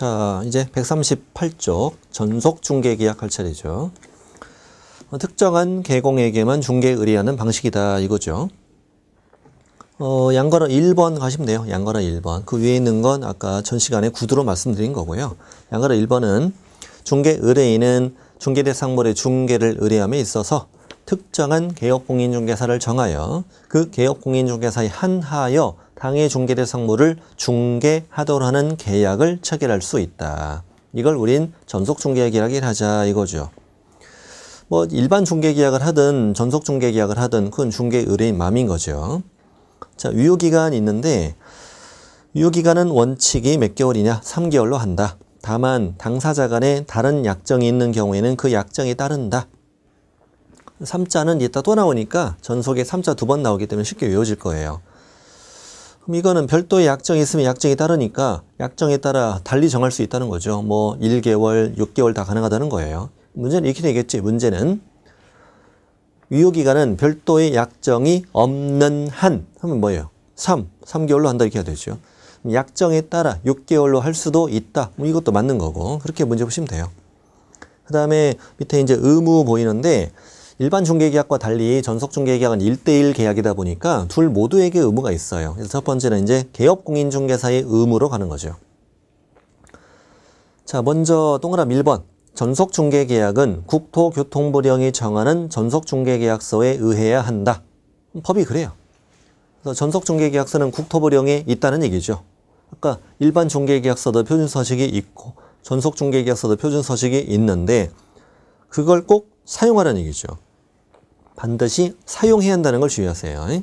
자, 이제 138쪽 전속 중개 계약 할 차례죠. 어, 특정한 개공에게만 중개 의뢰하는 방식이다 이거죠. 어, 양거라 1번 가시면 돼요. 양거라 1번. 그 위에 있는 건 아까 전 시간에 구두로 말씀드린 거고요. 양거라 1번은 중개 의뢰인은 중개 대상물의 중개를 의뢰함에 있어서 특정한 개업공인중개사를 정하여 그 개업공인중개사의 한하여 당해 중개대 상무를 중개하도록 하는 계약을 체결할 수 있다. 이걸 우린 전속 중개 계약이라 하자 이거죠. 뭐 일반 중개 계약을 하든 전속 중개 계약을 하든 그건 중개 의뢰인 마음인 거죠. 자, 유효 기간 있는데 유효 기간은 원칙이 몇 개월이냐? 3개월로 한다. 다만 당사자 간에 다른 약정이 있는 경우에는 그약정이 따른다. 3자는 이따 또 나오니까 전속에 3자 두 번 나오기 때문에 쉽게 외워질 거예요. 그럼 이거는 별도의 약정이 있으면 약정이 따르니까 약정에 따라 달리 정할 수 있다는 거죠. 뭐 1개월, 6개월 다 가능하다는 거예요. 문제는 이렇게 되겠지. 문제는 유효기간은 별도의 약정이 없는 한 하면 뭐예요? 3, 3개월로 한다 이렇게 해야 되죠. 약정에 따라 6개월로 할 수도 있다. 뭐 이것도 맞는 거고 그렇게 문제 보시면 돼요. 그 다음에 밑에 이제 의무 보이는데 일반 중개계약과 달리 전속 중개계약은 일대일 계약이다 보니까 둘 모두에게 의무가 있어요. 그래서 첫 번째는 이제 개업공인중개사의 의무로 가는 거죠. 자, 먼저 동그라미 1번. 전속 중개계약은 국토교통부령이 정하는 전속 중개계약서에 의해야 한다. 음, 법이 그래요. 그래서 전속 중개계약서는 국토부령에 있다는 얘기죠. 아까 일반 중개계약서도 표준 서식이 있고 전속 중개계약서도 표준 서식이 있는데 그걸 꼭 사용하라는 얘기죠. 반드시 사용해야 한다는 걸 주의하세요.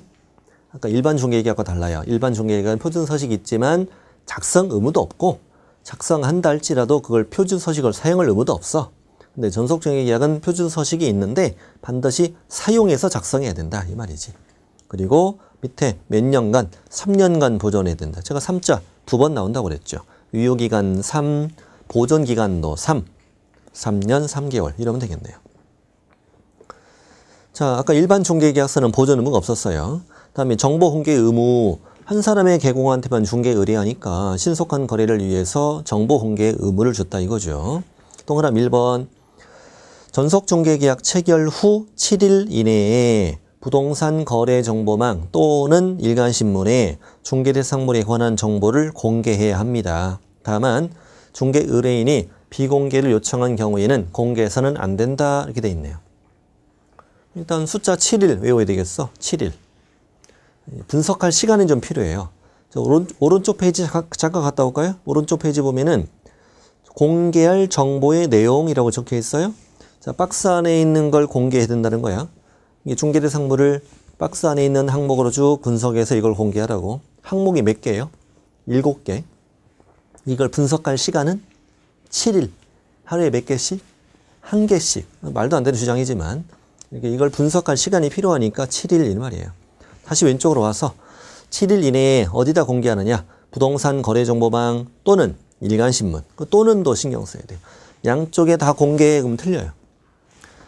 아까 일반 중개계약과 달라요. 일반 중개계약은 표준 서식이 있지만 작성 의무도 없고 작성한다 할지라도 그걸 표준 서식을 사용할 의무도 없어. 근데 전속 중개계약은 표준 서식이 있는데 반드시 사용해서 작성해야 된다 이 말이지. 그리고 밑에 몇 년간 3년간 보존해야 된다. 제가 3자 두 번 나온다고 그랬죠. 유효기간 3, 보존기간도 3, 3년 3개월 이러면 되겠네요. 자, 아까 일반 중개계약서는 보존 의무가 없었어요. 다음에 정보 공개 의무 한 사람의 개공한테만 중개 의뢰하니까 신속한 거래를 위해서 정보 공개 의무를 줬다 이거죠. 동그라미 1번 전속 중개계약 체결 후 7일 이내에 부동산 거래 정보망 또는 일간신문에 중개 대상물에 관한 정보를 공개해야 합니다. 다만 중개 의뢰인이 비공개를 요청한 경우에는 공개해서는 안 된다 이렇게 돼 있네요. 일단 숫자 7일 외워야 되겠어. 7일. 분석할 시간이 좀 필요해요. 오른, 오른쪽 페이지 잠깐 갔다 올까요? 오른쪽 페이지 보면은 공개할 정보의 내용이라고 적혀 있어요. 자, 박스 안에 있는 걸 공개해야 된다는 거야. 이게 중개대 상무를 박스 안에 있는 항목으로 쭉 분석해서 이걸 공개하라고. 항목이 몇 개예요? 일곱 개. 이걸 분석할 시간은 7일. 하루에 몇 개씩? 한 개씩. 말도 안 되는 주장이지만 그러니까 이걸 분석할 시간이 필요하니까 7일 이 말이에요. 다시 왼쪽으로 와서 7일 이내에 어디다 공개하느냐 부동산 거래정보망 또는 일간신문 그 또는도 신경 써야 돼요. 양쪽에 다 공개 그럼 틀려요.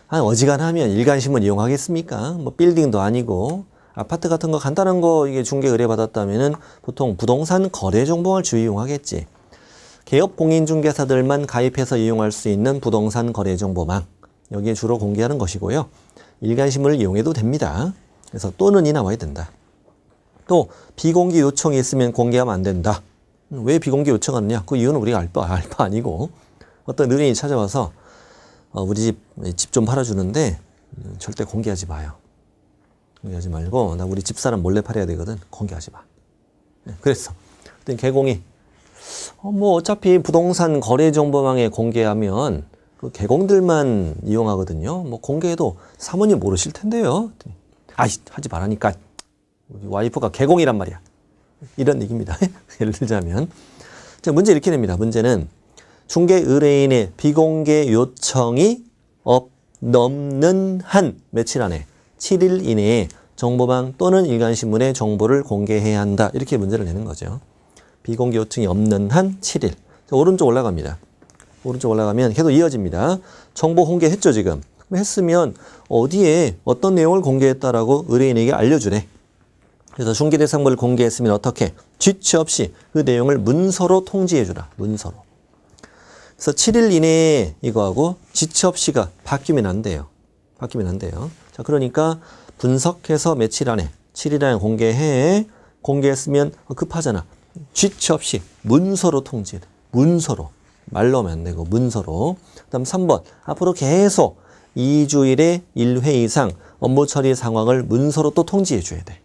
한 아, 어지간하면 일간신문 이용하겠습니까? 뭐 빌딩도 아니고 아파트 같은 거 간단한 거 이게 중개 의뢰받았다면은 보통 부동산 거래정보망을 주로 이용하겠지. 개업 공인중개사들만 가입해서 이용할 수 있는 부동산 거래정보망 여기에 주로 공개하는 것이고요. 일관심을 이용해도 됩니다. 그래서 또는이 나와야 된다. 또 비공개 요청이 있으면 공개하면 안 된다. 음, 왜 비공개 요청하느냐? 그 이유는 우리가 알 바 알 바 아니고 어떤 의뢰인이 찾아와서 어, 우리 집 집 좀 팔아주는데 음, 절대 공개하지 마요. 공개하지 말고 나 우리 집사람 몰래 팔아야 되거든. 공개하지 마. 네, 그랬어. 그랬더니 개공이 어, 뭐 어차피 부동산 거래정보망에 공개하면 그 개공들만 이용하거든요. 뭐 공개해도 사모님 모르실 텐데요. 아이 하지 말라니까 우리 와이프가 개공이란 말이야. 이런 얘기입니다. 예를 들자면 자, 문제 이렇게 됩니다. 문제는 중개 의뢰인의 비공개 요청이 업 넘는 한 며칠 안에 7일 이내에 정보방 또는 일간신문에 정보를 공개해야 한다. 이렇게 문제를 내는 거죠. 비공개 요청이 없는 한 7일. 자, 오른쪽 올라갑니다. 오른쪽 올라가면 계속 이어집니다. 정보 공개했죠, 지금. 했으면 어디에 어떤 내용을 공개했다라고 의뢰인에게 알려주네. 그래서 중개 대상물을 공개했으면 어떻게? 지체 없이 그 내용을 문서로 통지해주라. 문서로. 그래서 7일 이내에 이거하고 지체 없이가 바뀌면 안 돼요. 바뀌면 안 돼요. 자, 그러니까 분석해서 며칠 안에 7일 안에 공개해. 공개했으면 급하잖아. 지체 없이 문서로 통지해. 문서로. 말로 하면 안 되고 문서로. 그다음 3번. 앞으로 계속 2주일에 1회 이상 업무 처리 상황을 문서로 또 통지해 줘야 돼.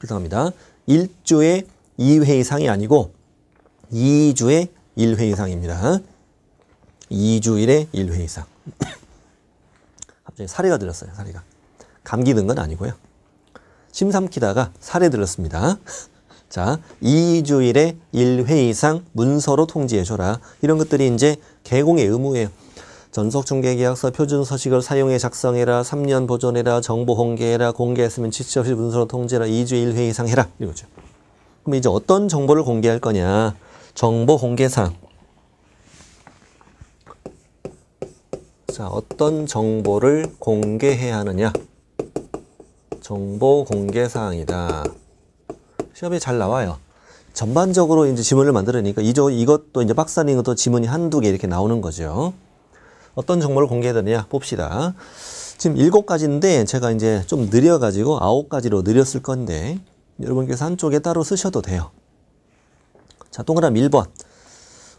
죄송합니다. 1주에 2회 이상이 아니고 2주에 1회 이상입니다. 2주일에 1회 이상. 갑자기 사례가 들렸어요. 사례가. 감기 든 건 아니고요. 심삼키다가 사례 들렸습니다. 자, 2주일에 1회 이상 문서로 통지해줘라. 이런 것들이 이제 개공의 의무예요. 전속중개계약서 표준 서식을 사용해 작성해라, 3년 보존해라, 정보 공개해라, 공개했으면 지체 없이 문서로 통지해라, 2주 1회 이상 해라. 이거죠. 그럼 이제 어떤 정보를 공개할 거냐. 정보 공개사항. 자, 어떤 정보를 공개해야 하느냐. 정보 공개사항이다. 시험에 잘 나와요. 전반적으로 이제 지문을 만들으니까 이저 이것도 이제 박스 아닌 것도 지문이 한두 개 이렇게 나오는 거죠. 어떤 정보를 공개해드느냐 봅시다. 지금 일곱 가지인데 제가 이제 좀 느려가지고 아홉 가지로 느렸을 건데 여러분께서 한쪽에 따로 쓰셔도 돼요. 자, 동그라미 1번.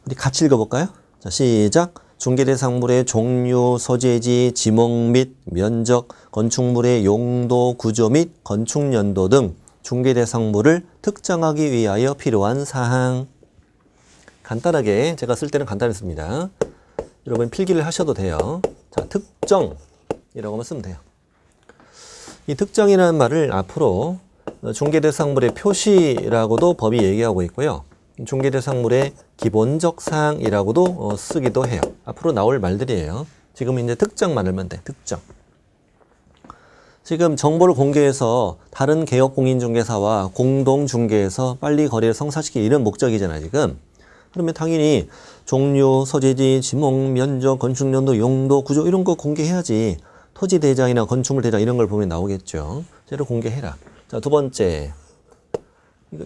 우리 같이 읽어볼까요? 자, 시작. 중개대상물의 종류, 소재지, 지목 및 면적, 건축물의 용도, 구조 및 건축 연도 등 중개 대상물을 특정하기 위하여 필요한 사항. 간단하게 제가 쓸 때는 간단했습니다. 여러분 필기를 하셔도 돼요. 자, 특정이라고 만 쓰면 돼요. 이 특정이라는 말을 앞으로 중개 대상물의 표시라고도 법이 얘기하고 있고요. 중개 대상물의 기본적 사항이라고도 어, 쓰기도 해요. 앞으로 나올 말들이에요. 지금 이제 특정 말을면 돼. 특정. 지금 정보를 공개해서 다른 개혁 공인중개사와 공동중개에서 빨리 거래를 성사시키기 이런 목적이잖아요, 지금. 그러면 당연히 종료, 소재지, 지목, 면적, 건축 년도 용도, 구조 이런 거 공개해야지. 토지 대장이나 건축물 대장 이런 걸 보면 나오겠죠. 제로 공개해라. 자, 두 번째.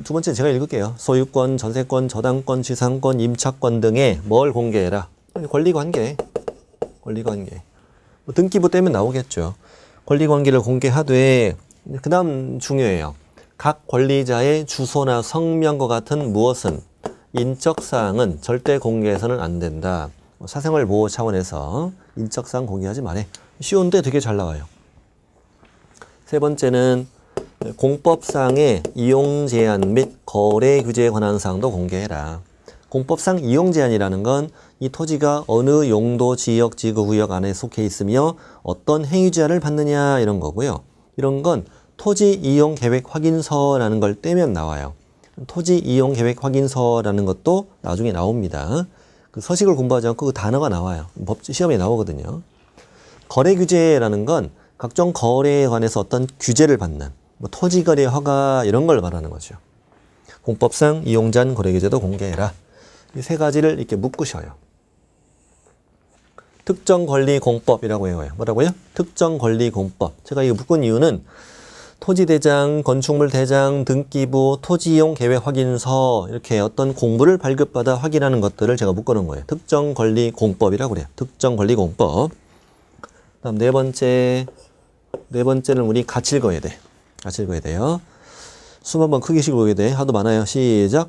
두 번째 는 제가 읽을게요. 소유권, 전세권, 저당권, 지상권, 임차권 등의 뭘 공개해라. 권리 관계. 권리 관계. 뭐 등기부 떼면 나오겠죠. 권리 관계를 공개하되 그다음 중요해요. 각 권리자의 주소나 성명과 같은 무엇은 인적 사항은 절대 공개해서는 안 된다. 사생활 보호 차원에서 인적 사항 공개하지 말해. 쉬운데 되게 잘 나와요. 세 번째는 공법상의 이용 제한 및 거래 규제에 관한 사항도 공개해라. 공법상 이용 제한이라는 건이 토지가 어느 용도, 지역, 지구, 구역 안에 속해 있으며 어떤 행위제한을 받느냐 이런 거고요. 이런 건 토지 이용 계획 확인서라는 걸 떼면 나와요. 토지 이용 계획 확인서라는 것도 나중에 나옵니다. 그 서식을 공부하지 않고 그 단어가 나와요. 법 시험에 나오거든요. 거래 규제라는 건 각종 거래에 관해서 어떤 규제를 받는 뭐 토지 거래 허가 이런 걸 말하는 거죠. 공법상 이용잔 거래 규제도 공개해라. 이 세 가지를 이렇게 묶으셔요. 특정 권리 공법이라고 해요. 뭐라고요? 특정 권리 공법. 제가 이거 묶은 이유는 토지대장, 건축물대장, 등기부, 토지이용 계획 확인서 이렇게 어떤 공부를 발급받아 확인하는 것들을 제가 묶어놓은 거예요. 특정 권리 공법이라고 그래요. 특정 권리 공법. 다음 네 번째, 네 번째는 우리 같이 읽어야 돼. 같이 읽어야 돼요. 숨 한 번 크게 쉬고 보게 돼. 하도 많아요. 시작.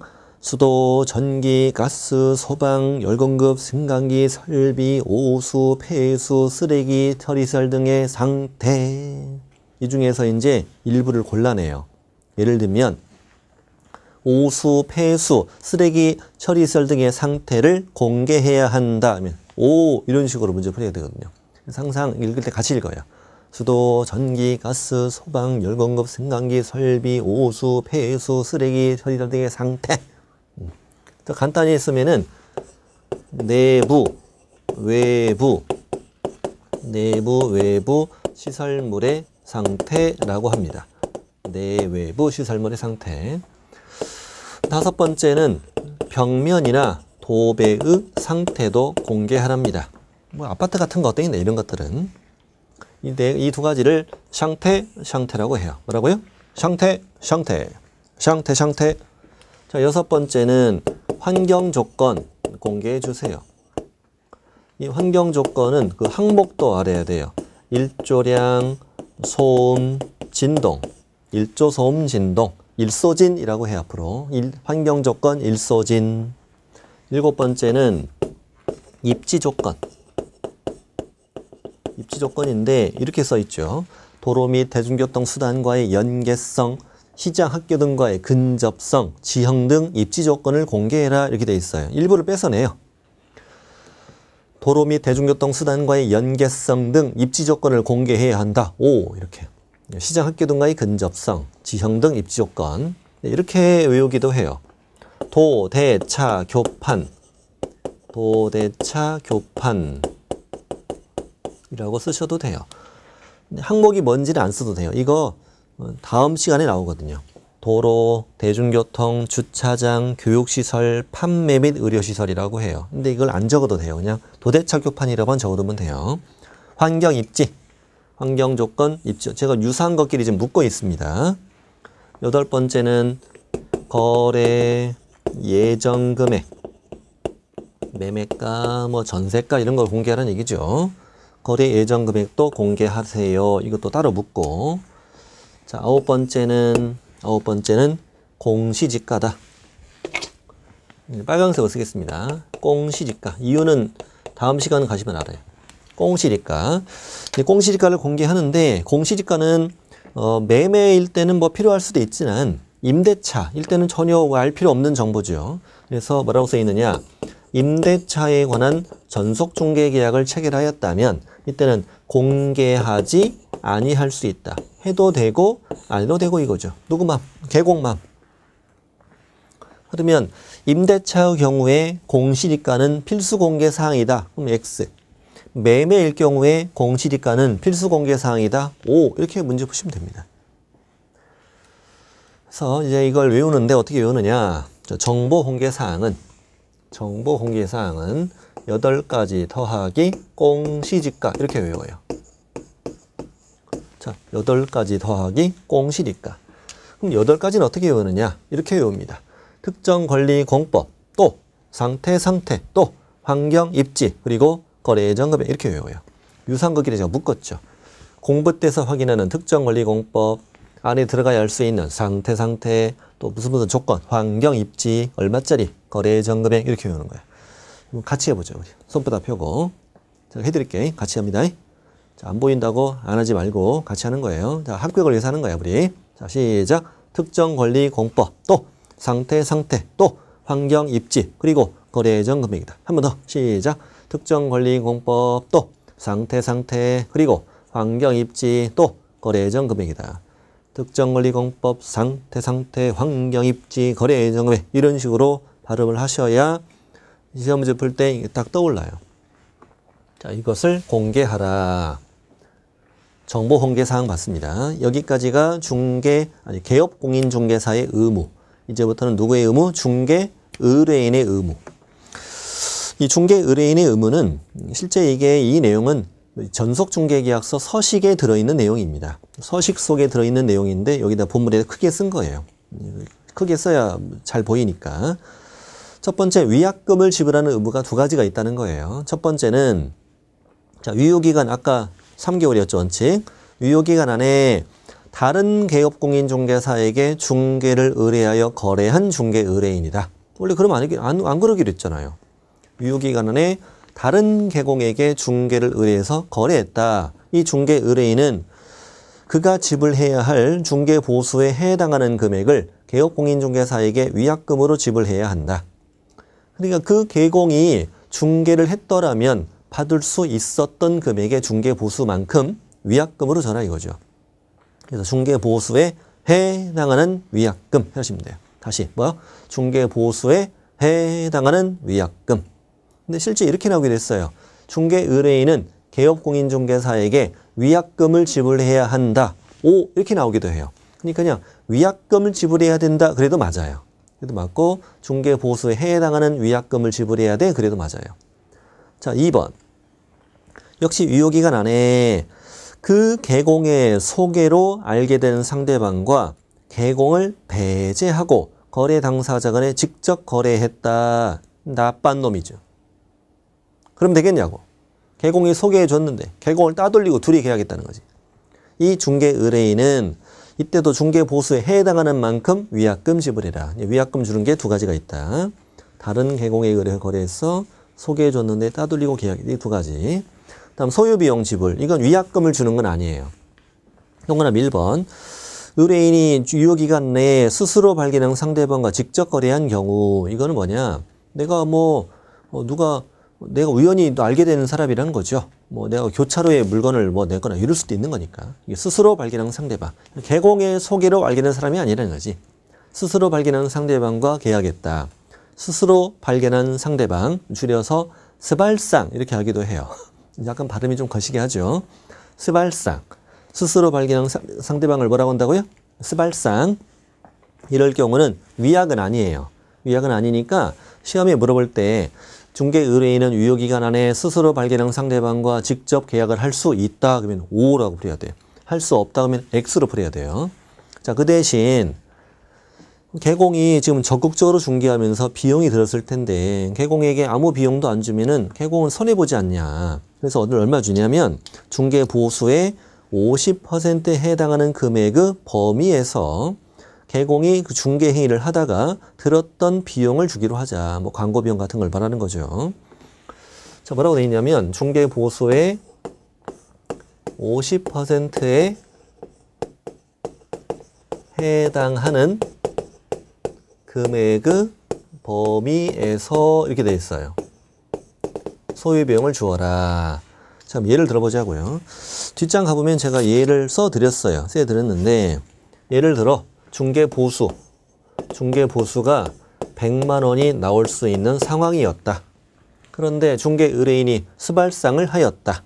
수도, 전기, 가스, 소방, 열공급, 승강기, 설비, 오수, 폐수, 쓰레기, 처리설 등의 상태. 이 중에서 이제 일부를 골라내요. 예를 들면 오수, 폐수, 쓰레기, 처리설 등의 상태를 공개해야 한다면 오 이런 식으로 문제 풀어야 되거든요. 항상 읽을 때 같이 읽어요. 수도, 전기, 가스, 소방, 열공급, 승강기, 설비, 오수, 폐수, 쓰레기, 처리설 등의 상태 간단히 했으면은 내부, 외부, 내부, 외부 시설물의 상태라고 합니다. 내외부 시설물의 상태. 다섯 번째는 벽면이나 도배의 상태도 공개하랍니다. 뭐 아파트 같은 것 어떠겠네 이런 것들은 이두 네, 가지를 상태 상태라고 해요. 뭐라고요? 상태 상태 상태 상태. 자 여섯 번째는 환경 조건 공개해 주세요. 이 환경 조건은 그 항목도 알아야 돼요. 일조량, 소음, 진동, 일조 소음 진동, 일소진이라고 해 앞으로. 일, 환경 조건 일소진. 일곱 번째는 입지 조건. 입지 조건인데 이렇게 써 있죠. 도로 및 대중교통 수단과의 연계성, 시장 학교 등과의 근접성, 지형 등 입지 조건을 공개해라 이렇게 되어 있어요. 일부를 뺏어내요. 도로 및 대중교통 수단과의 연계성 등 입지 조건을 공개해야 한다. 오 이렇게 시장 학교 등과의 근접성, 지형 등 입지 조건 네, 이렇게 외우기도 해요. 도, 대, 차, 교판 도, 대, 차, 교판 이라고 쓰셔도 돼요. 네, 항목이 뭔지를 안 써도 돼요. 이거 어, 다음 시간에 나오거든요. 도로, 대중교통, 주차장, 교육시설, 판매 및 의료시설이라고 해요. 근데 이걸 안 적어도 돼요. 그냥 도대체 교판이라고만 적어두면 돼요. 환경 입지, 환경 조건 입지. 제가 유사한 것끼리 지금 묶어 있습니다. 여덟 번째는 거래 예정 금액, 매매가, 뭐 전세가 이런 걸 공개하라는 얘기죠. 거래 예정 금액도 공개하세요. 이것도 따로 묶고. 자, 아홉 번째는 아홉 번째는 공시지가다. 네, 빨간색으로 쓰겠습니다. 공시지가. 이유는 다음 시간 에 가시면 알아요. 공시지가. 네, 공시지가를 공개하는데 공시지가는 어, 매매일 때는 뭐 필요할 수도 있지만 임대차일 때는 전혀 알 필요 없는 정보죠. 그래서 뭐라고 써 있느냐? 임대차에 관한 전속 중개 계약을 체결하였다면 이때는 공개하지 아니할 수 있다. 해도 되고 안 해도 되고 이거죠. 누구맘? 개공맘. 그러면 임대차의 경우에 공시지가는 필수 공개 사항이다. 그럼 X. 매매일 경우에 공시지가는 필수 공개 사항이다. O. 이렇게 문제 보시면 됩니다. 그래서 이제 이걸 외우는데 어떻게 외우느냐. 정보 공개 사항은 정보 공개 사항은 8가지 더하기 공시지가 이렇게 외워요. 자, 8가지 더하기 공시니까 그럼 8가지는 어떻게 외우느냐? 이렇게 외웁니다. 특정 권리 공법, 또 상태 상태, 또 환경 입지, 그리고 거래 예정 금액 이렇게 외워요. 유상거기를 제가 묶었죠. 공부 때서 확인하는 특정 권리 공법, 안에 들어가야 할 수 있는 상태 상태, 또 무슨 무슨 조건, 환경 입지, 얼마짜리, 거래 예정 금액 이렇게 외우는 거예요. 같이 해보죠. 손바닥 펴고. 제가 해드릴게요. 같이 합니다. 자, 안 보인다고 안 하지 말고 같이 하는 거예요. 자, 합격을 위해서 하는 거예요 우리. 자, 시작. 특정 권리 공법, 또 상태, 상태, 또 환경, 입지, 그리고 거래 예정 금액이다. 한 번 더. 시작. 특정 권리 공법, 또 상태, 상태, 그리고 환경, 입지, 또 거래 예정 금액이다. 특정 권리 공법, 상태, 상태, 환경, 입지, 거래 예정 금액. 이런 식으로 발음을 하셔야 시험 문제 풀 때 딱 떠올라요. 자, 이것을 공개하라. 정보 공개 사항 봤습니다. 여기까지가 중개 아니 개업 공인 중개사의 의무. 이제부터는 누구의 의무? 중개 의뢰인의 의무. 이 중개 의뢰인의 의무는 실제 이게 이 내용은 전속 중개 계약서 서식에 들어있는 내용입니다. 서식 속에 들어있는 내용인데 여기다 본문에 크게 쓴 거예요. 크게 써야 잘 보이니까. 첫 번째 위약금을 지불하는 의무가 두 가지가 있다는 거예요. 첫 번째는 자, 유효기간 아까 3개월이었죠, 원칙. 유효기간 안에 다른 개업공인 중개사에게 중개를 의뢰하여 거래한 중개 의뢰인이다. 원래 그럼면 안, 안 그러기로 했잖아요. 유효기간 안에 다른 개공에게 중개를 의뢰해서 거래했다. 이 중개 의뢰인은 그가 지불해야 할 중개 보수에 해당하는 금액을 개업공인중개사에게 위약금으로 지불해야 한다. 그러니까 그 개공이 중개를 했더라면 받을 수 있었던 금액의 중개보수만큼 위약금으로 전화 이거죠. 그래서 중개보수에 해당하는 위약금 하시면 돼요. 다시 뭐요? 중개보수에 해당하는 위약금. 근데 실제 이렇게 나오게 됐어요. 중개 의뢰인은 개업공인중개사에게 위약금을 지불해야 한다. 오 이렇게 나오기도 해요. 그러니까 그냥 위약금을 지불해야 된다. 그래도 맞아요. 그래도 맞고 중개보수에 해당하는 위약금을 지불해야 돼. 그래도 맞아요. 자, 2번. 역시 유효기간 안에 그 개공의 소개로 알게 된 상대방과 개공을 배제하고 거래 당사자 간에 직접 거래했다. 나쁜 놈이죠. 그럼 되겠냐고. 개공이 소개해 줬는데 개공을 따돌리고 둘이 계약했다는 거지. 이 중개 의뢰인은 이때도 중개 보수에 해당하는 만큼 위약금 지불해라. 위약금 주는 게 두 가지가 있다. 다른 개공의 의뢰 거래해서 소개해 줬는데 따돌리고 계약 이두 가지. 다음 소유비용 지불. 이건 위약금을 주는 건 아니에요. 동그라미 1번. 의뢰인이 유효기간 내에 스스로 발견한 상대방과 직접 거래한 경우 이거는 뭐냐? 내가 뭐 어, 누가 내가 우연히 알게 되는 사람이라는 거죠. 뭐 내가 교차로에 물건을 뭐 내거나 이럴 수도 있는 거니까. 스스로 발견한 상대방. 개공의 소개로 알게 된 사람이 아니라는 거지. 스스로 발견한 상대방과 계약했다. 스스로 발견한 상대방 줄여서 스발상 이렇게 하기도 해요. 약간 발음이 좀 거시게 하죠. 스발상 스스로 발견한 상대방을 뭐라고 한다고요? 스발상 이럴 경우는 위약은 아니에요. 위약은 아니니까 시험에 물어볼 때 중개 의뢰인은 유효기간 안에 스스로 발견한 상대방과 직접 계약을 할 수 있다 그러면 O라고 부려야 돼요. 할 수 없다 그러면 X로 부려야 돼요. 자, 그 대신 개공이 지금 적극적으로 중개하면서 비용이 들었을 텐데 개공에게 아무 비용도 안 주면은 개공은 손해 보지 않냐. 그래서 오늘 얼마 주냐면 중개 보수의 50%에 해당하는 금액의 범위에서 개공이 그 중개 행위를 하다가 들었던 비용을 주기로 하자. 뭐 광고 비용 같은 걸 말하는 거죠. 자, 뭐라고 돼 있냐면 중개 보수의 50%에 해당하는 금액의 범위에서 이렇게 돼 있어요. 소유 비용을 주어라. 참 예를 들어보자고요. 뒷장 가보면 제가 예를 써드렸어요. 써드렸는데 예를 들어 중개 보수, 중개 보수가 100만 원이 나올 수 있는 상황이었다. 그런데 중개 의뢰인이 수발상을 하였다.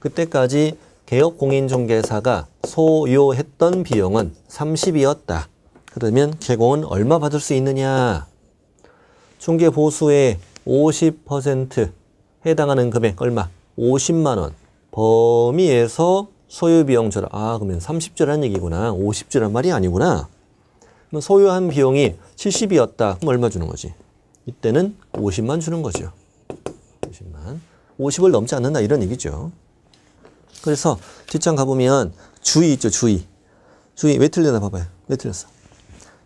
그때까지 개업공인중개사가 소유했던 비용은 30이었다. 그러면 개공은 얼마 받을 수 있느냐? 중개 보수의 50% 해당하는 금액 얼마? 50만 원. 범위에서 소유 비용 절하. 아, 그러면 30조란 얘기구나. 50조란 말이 아니구나. 그럼 소유한 비용이 70이었다. 그럼 얼마 주는 거지? 이때는 50만 주는 거죠. 50만. 50을 넘지 않는다 이런 얘기죠. 그래서 뒷장 가보면 주의 있죠. 주의. 주의 왜 틀렸나 봐봐요. 왜 틀렸어?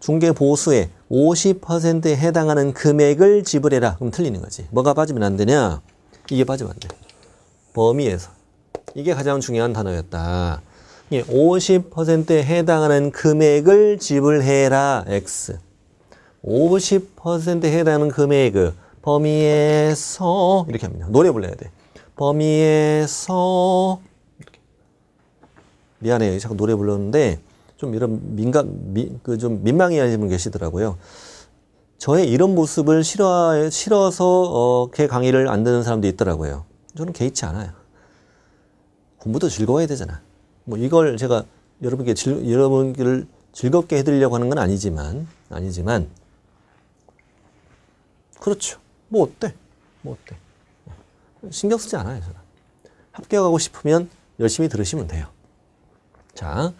중개 보수에 50%에 해당하는 금액을 지불해라. 그럼 틀리는 거지. 뭐가 빠지면 안 되냐? 이게 빠지면 안 돼. 범위에서. 이게 가장 중요한 단어였다. 50%에 해당하는 금액을 지불해라. X. 50%에 해당하는 금액을 범위에서 이렇게 합니다. 노래 불러야 돼. 범위에서 이렇게. 미안해요. 자꾸 노래 불렀는데 좀 이런 민감, 그좀 민망해하시는 분 계시더라고요. 저의 이런 모습을 싫어 싫어서 어, 개 강의를 안 듣는 사람도 있더라고요. 저는 개의치 않아요. 공부도 즐거워야 되잖아. 뭐 이걸 제가 여러분께 즐, 여러분을 즐겁게 해드리려고 하는 건 아니지만 아니지만 그렇죠. 뭐 어때? 뭐 어때? 신경 쓰지 않아요. 저는. 합격하고 싶으면 열심히 들으시면 돼요. 자.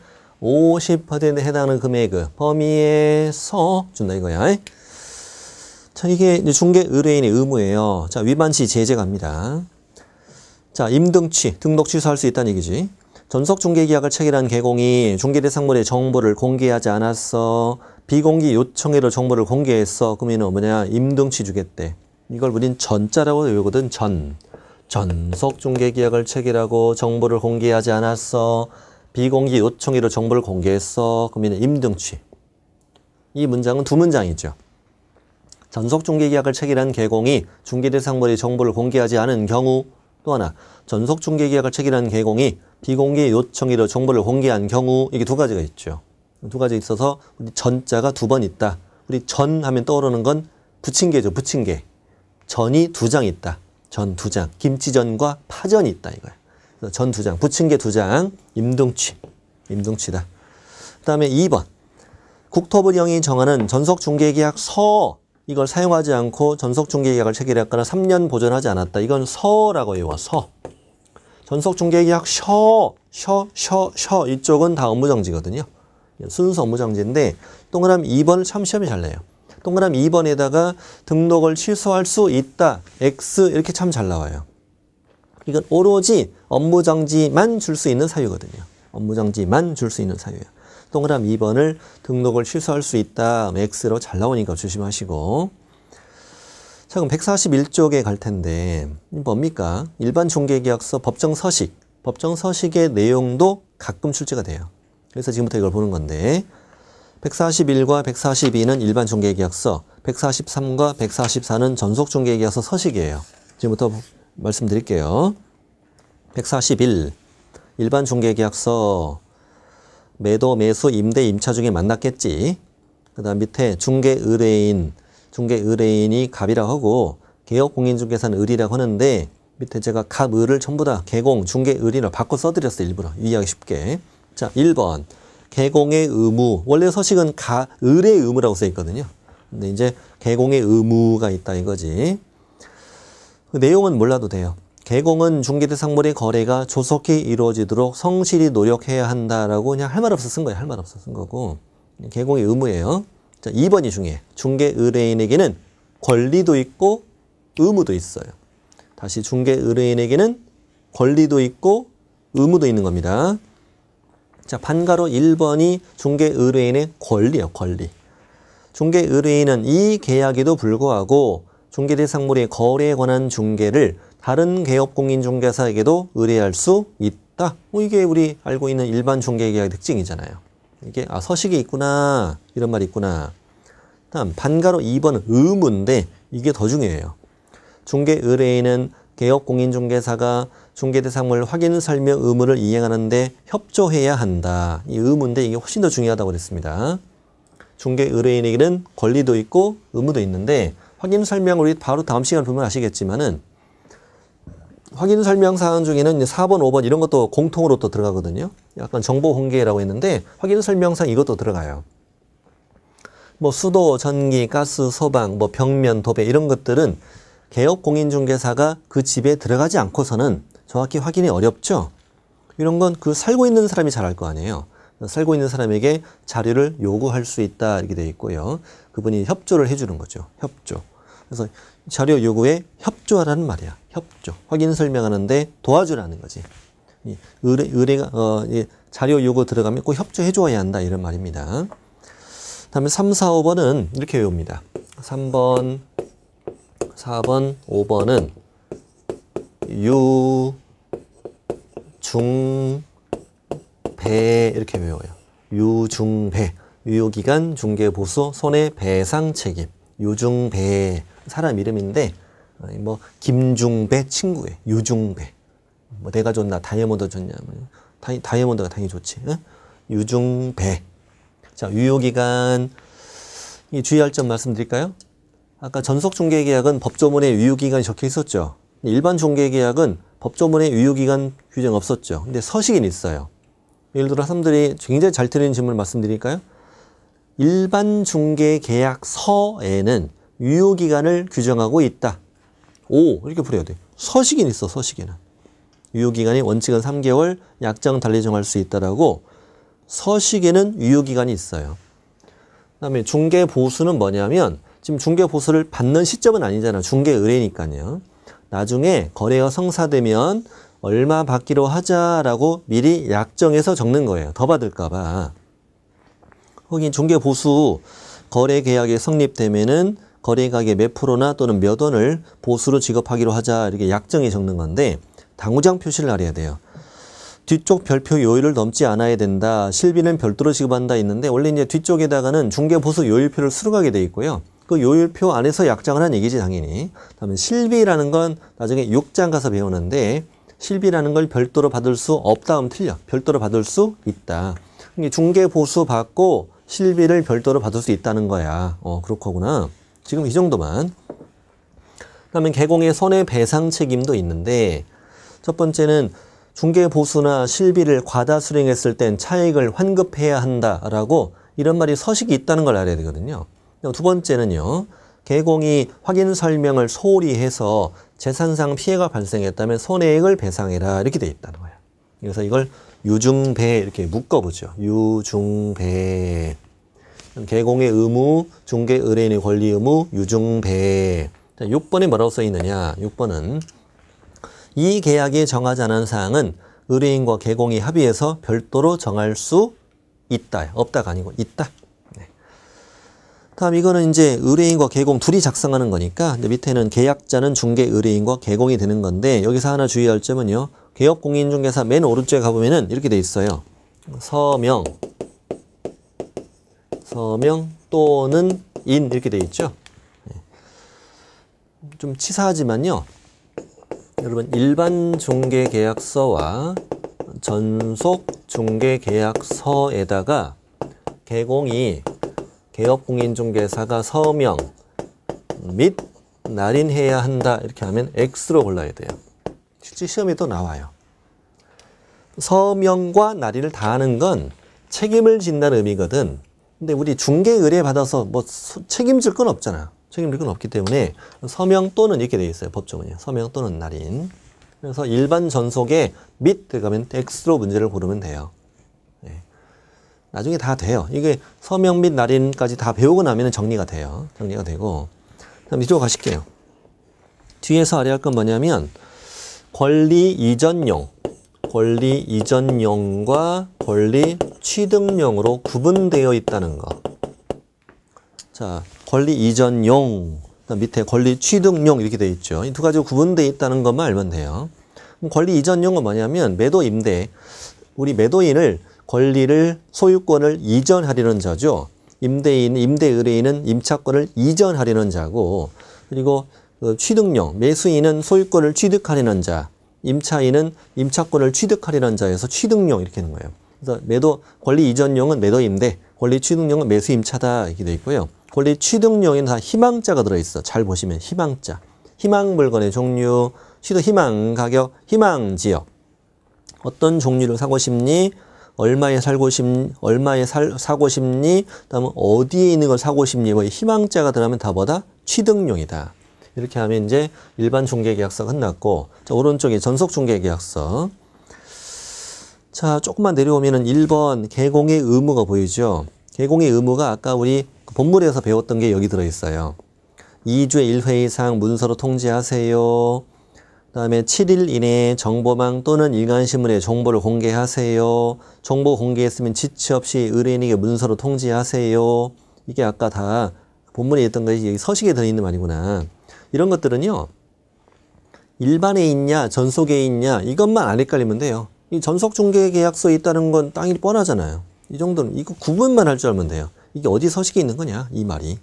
50%에 해당하는 금액을 그 범위에서 준다 이거야. 자, 이게 중개 의뢰인의 의무예요. 자, 위반시 제재 갑니다. 자, 임등취, 등록 취소할 수 있다는 얘기지. 전속 중개 계약을 체결한 개공이 중개 대상물의 정보를 공개하지 않았어. 비공개 요청일로 정보를 공개했어. 그러면 뭐냐? 임등취 주겠대. 이걸 우린 전자라고 외우거든. 전. 전속 중개 계약을 체결하고 정보를 공개하지 않았어. 비공개 요청일로 정보를 공개했어. 그러면 임등취. 이 문장은 두 문장이죠. 전속 중개 계약을 체결한 개공이 중개 대상물의 정보를 공개하지 않은 경우 또 하나 전속 중개 계약을 체결한 개공이 비공개 요청일로 정보를 공개한 경우 이게 두 가지가 있죠. 두 가지 있어서 우리 전자가 두 번 있다. 우리 전 하면 떠오르는 건 부침개죠. 부침개. 전이 두 장 있다. 전 두 장. 김치전과 파전이 있다 이거예요. 전두 장, 부침개두 장, 임동취임동취다그 다음에 2번. 국토부령이 정하는 전속중개계약 서 이걸 사용하지 않고 전속중개계약을 체결했거나 3년 보존하지 않았다. 이건 서라고 해요. 서. 전속중개계약 셔, 셔, 셔, 셔 이쪽은 다 업무정지거든요. 순수 업무정지인데 동그라미 2번을 참 시험이 잘나요동그라미 2번에다가 등록을 취소할 수 있다. X 이렇게 참 잘 나와요. 이건 오로지 업무 정지만 줄 수 있는 사유거든요. 업무 정지만 줄 수 있는 사유예요. 동그라미 2번을 등록을 취소할 수 있다. X로 잘 나오니까 조심하시고. 자, 그럼 141쪽에 갈 텐데, 뭡니까? 일반 중개계약서 법정 서식. 법정 서식의 내용도 가끔 출제가 돼요. 그래서 지금부터 이걸 보는 건데, 141과 142는 일반 중개계약서, 143과 144는 전속 중개계약서 서식이에요. 지금부터 말씀드릴게요. 141. 일반 중개계약서 매도, 매수, 임대, 임차 중에 만났겠지. 그 다음 밑에 중개 의뢰인, 중개 의뢰인이 갑이라고 하고 개업 공인중개사는 을이라고 하는데 밑에 제가 갑, 을을 전부 다 개공, 중개, 의리를 뢰 바꿔 써드렸어요. 일부러 이해하기 쉽게. 자, 1번. 개공의 의무. 원래 서식은 가, 을의 의무라고 써 있거든요. 근데 이제 개공의 의무가 있다 이거지. 그 내용은 몰라도 돼요. 개공은 중개대 상물의 거래가 조속히 이루어지도록 성실히 노력해야 한다라고 그냥 할 말 없어 쓴 거예요. 할 말 없어 쓴 거고 개공의 의무예요. 자, 2번이 중요해. 중개 의뢰인에게는 권리도 있고 의무도 있어요. 다시 중개 의뢰인에게는 권리도 있고 의무도 있는 겁니다. 자, 반가로 1번이 중개 의뢰인의 권리예요, 권리. 중개 의뢰인은 이 계약에도 불구하고 중개대상물의 거래에 관한 중개를 다른 개업 공인중개사에게도 의뢰할 수 있다. 뭐 이게 우리 알고 있는 일반 중개계약의 특징이잖아요. 이게 아 서식이 있구나 이런 말이 있구나. 다음 반가로 2번 의무인데 이게 더 중요해요. 중개 의뢰인은 개업 공인중개사가 중개 대상물 확인 설명 의무를 이행하는데 협조해야 한다. 이 의무인데 이게 훨씬 더 중요하다고 그랬습니다. 중개 의뢰인에게는 권리도 있고 의무도 있는데 확인 설명 우리 바로 다음 시간에 보면 아시겠지만은 확인 설명 사항 중에는 4번, 5번 이런 것도 공통으로 또 들어가거든요. 약간 정보 공개라고 했는데 확인 설명상 이것도 들어가요. 뭐 수도, 전기, 가스, 소방, 뭐 벽면, 도배 이런 것들은 개업 공인중개사가 그 집에 들어가지 않고서는 정확히 확인이 어렵죠. 이런 건 그 살고 있는 사람이 잘 알 거 아니에요. 살고 있는 사람에게 자료를 요구할 수 있다 이렇게 돼 있고요. 그분이 협조를 해주는 거죠. 협조. 그래서 자료 요구에 협조하라는 말이야. 협조. 확인 설명하는데 도와주라는 거지. 의뢰, 의뢰가, 어, 자료 요구 들어가면 꼭 협조해 줘야 한다. 이런 말입니다. 다음에 3, 4, 5번은 이렇게 외웁니다. 3번, 4번, 5번은 유, 중, 배 이렇게 외워요. 유중배 유효기간 중개보수 손해배상 책임 유중배 사람 이름인데 어, 뭐 김중배 친구의 유중배 뭐 내가 좋나 다이아몬드 좋냐 뭐, 다이, 다이아몬드가 당연히 좋지 응? 유중배 자 유효기간 이 주의할 점 말씀드릴까요? 아까 전속 중개계약은 법조문에 유효기간이 적혀 있었죠. 일반 중개계약은 법조문에 유효기간 규정 없었죠. 근데 서식은 있어요. 예를 들어 사람들이 굉장히 잘 틀리는 질문을 말씀드릴까요? 일반 중개계약서에는 유효 기간을 규정하고 있다. 5 이렇게 풀어야 돼. 서식이 있어 서식에는 유효 기간이 원칙은 3개월, 약정 달리 정할 수 있다라고 서식에는 유효 기간이 있어요. 그다음에 중개 보수는 뭐냐면 지금 중개 보수를 받는 시점은 아니잖아. 중개 의뢰니까요. 나중에 거래가 성사되면 얼마 받기로 하자라고 미리 약정해서 적는 거예요. 더 받을까 봐. 거긴 중개 보수 거래 계약이 성립되면은 거래가액의 몇 프로나 또는 몇 원을 보수로 지급하기로 하자 이렇게 약정에 적는 건데 당구장 표시를 알려야 돼요. 뒤쪽 별표 요일을 넘지 않아야 된다. 실비는 별도로 지급한다 있는데 원래 이제 뒤쪽에다가는 중개 보수 요일표를 수록하게 돼 있고요. 그 요일표 안에서 약정을 한 얘기지 당연히. 다음에 실비라는 건 나중에 6장 가서 배우는데 실비라는 걸 별도로 받을 수 없다 하면 틀려. 별도로 받을 수 있다. 중개 보수 받고 실비를 별도로 받을 수 있다는 거야. 어, 그렇구나. 지금 이 정도만. 그다음에 개공의 손해 배상 책임도 있는데 첫 번째는 중개 보수나 실비를 과다 수령했을 땐 차익을 환급해야 한다라고 이런 말이 서식이 있다는 걸 알아야 되거든요. 두 번째는요. 개공이 확인 설명을 소홀히 해서 재산상 피해가 발생했다면 손해액을 배상해라 이렇게 돼 있다는 거예요. 그래서 이걸 유중배 이렇게 묶어보죠. 유중배. 개공의 의무, 중개 의뢰인의 권리 의무, 유증배. 자, 6번에 뭐라고 써 있느냐? 6번은 이 계약이 정하지 않은 사항은 의뢰인과 개공이 합의해서 별도로 정할 수 있다. 없다가 아니고 있다. 네. 다음 이거는 이제 의뢰인과 개공 둘이 작성하는 거니까 밑에는 계약자는 중개 의뢰인과 개공이 되는 건데 여기서 하나 주의할 점은요. 개업공인중개사 맨 오른쪽에 가보면은 이렇게 돼 있어요. 서명 서명 또는 인 이렇게 되어 있죠. 네. 좀 치사하지만요. 여러분 일반 중개계약서와 전속 중개계약서에다가 개공이 개업공인중개사가 서명 및 날인해야 한다 이렇게 하면 X로 골라야 돼요. 실제 시험에도 나와요. 서명과 날인을 다하는 건 책임을 진다는 의미거든. 근데 우리 중개 의뢰 받아서 뭐 책임질 건 없잖아. 책임질 건 없기 때문에 서명 또는 이렇게 되어 있어요. 법조문이. 서명 또는 날인. 그래서 일반 전속에 밑 들어가면 그러니까 X로 문제를 고르면 돼요. 네. 나중에 다 돼요. 이게 서명 및 날인까지 다 배우고 나면 정리가 돼요. 정리가 되고. 그럼 이쪽으로 가실게요. 뒤에서 아래 할 건 뭐냐면 권리 이전용, 권리 이전용과 권리 취득용으로 구분되어 있다는 거. 자, 권리 이전용, 밑에 권리 취득용 이렇게 되어 있죠. 이 두 가지로 구분되어 있다는 것만 알면 돼요. 권리 이전용은 뭐냐면 매도 임대, 우리 매도인을 권리를 소유권을 이전하려는 자죠. 임대인, 임대 의뢰인은 임차권을 이전하려는 자고 그리고 그 취득용, 매수인은 소유권을 취득하려는 자, 임차인은 임차권을 취득하려는 자에서 취득용 이렇게 하는 거예요. 그래서 매도 권리 이전용은 매도임데 권리 취득용은 매수임차다 이렇게 돼 있고요. 권리 취득용에는 다 희망자가 들어있어. 잘 보시면 희망자, 희망 물건의 종류, 취득 희망 가격, 희망 지역. 어떤 종류를 사고 싶니? 얼마에 살고 싶니? 얼마에 살, 사고 싶니? 그다음에 어디에 있는 걸 사고 싶니? 뭐 희망자가 들어가면 다뭐다 취득용이다. 이렇게 하면 이제 일반 중개계약서 끝났고 자, 오른쪽에 전속 중개계약서 자, 조금만 내려오면은 1번 개공의 의무가 보이죠. 개공의 의무가 아까 우리 그 본문에서 배웠던 게 여기 들어 있어요. 2주에 1회 이상 문서로 통지하세요. 그다음에 7일 이내에 정보망 또는 일간신문에 정보를 공개하세요. 정보 공개했으면 지체 없이 의뢰인에게 문서로 통지하세요. 이게 아까 다 본문에 있던 것이 여기 서식에 들어있는 말이구나. 이런 것들은요. 일반에 있냐 전속에 있냐 이것만 안 헷갈리면 돼요. 이 전속 중개 계약서에 있다는 건 땅이 뻔하잖아요. 이 정도는 이거 구분만 할 줄 알면 돼요. 이게 어디 서식이 있는 거냐 이 말이.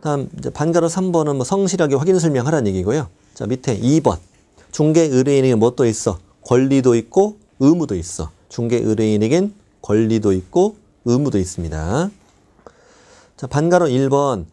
다음 이제 반가로 3번은 뭐 성실하게 확인 설명하라는 얘기고요. 자 밑에 2번 중개 의뢰인에게 뭐또 있어? 권리도 있고 의무도 있어. 중개 의뢰인에겐 권리도 있고 의무도 있습니다. 자 반가로 1번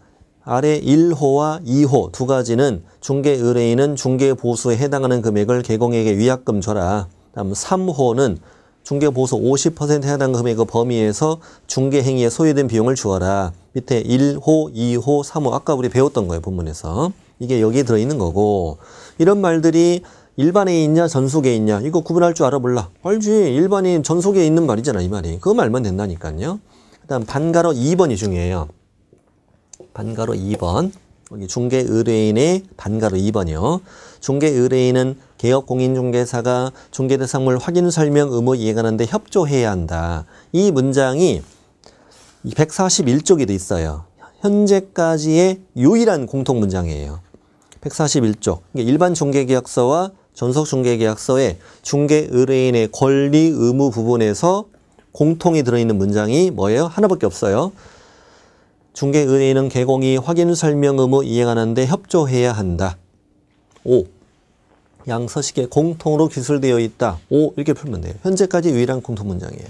아래 1호와 2호 두 가지는 중개 의뢰인은 중개 보수에 해당하는 금액을 개공에게 위약금 줘라. 다음 3호는 중개보수 50% 해당 금액의 범위에서 중개행위에 소요된 비용을 주어라. 밑에 1호, 2호, 3호 아까 우리 배웠던 거예요. 본문에서. 이게 여기에 들어있는 거고 이런 말들이 일반에 있냐 전속에 있냐 이거 구분할 줄 알아 몰라. 알지. 일반인 전속에 있는 말이잖아. 이 말이. 그 말만 된다니까요. 그 다음 반가로 2번이 중요해요. 반가로 2번. 여기 중개 의뢰인의 반가로 2번이요. 중개 의뢰인은 개업 공인중개사가 중개대상물 확인 설명 의무 이행하는데 협조해야 한다. 이 문장이 141쪽에도 있어요. 현재까지의 유일한 공통 문장이에요. 141조. 일반 중개계약서와 전속중개계약서의 중개 의뢰인의 권리 의무 부분에서 공통이 들어있는 문장이 뭐예요? 하나밖에 없어요. 중개 의뢰인은 개공이 확인 설명 의무 이행하는데 협조해야 한다. 5. 양서식에 공통으로 기술되어 있다. 오 이렇게 풀면 돼요. 현재까지 유일한 공통 문장이에요.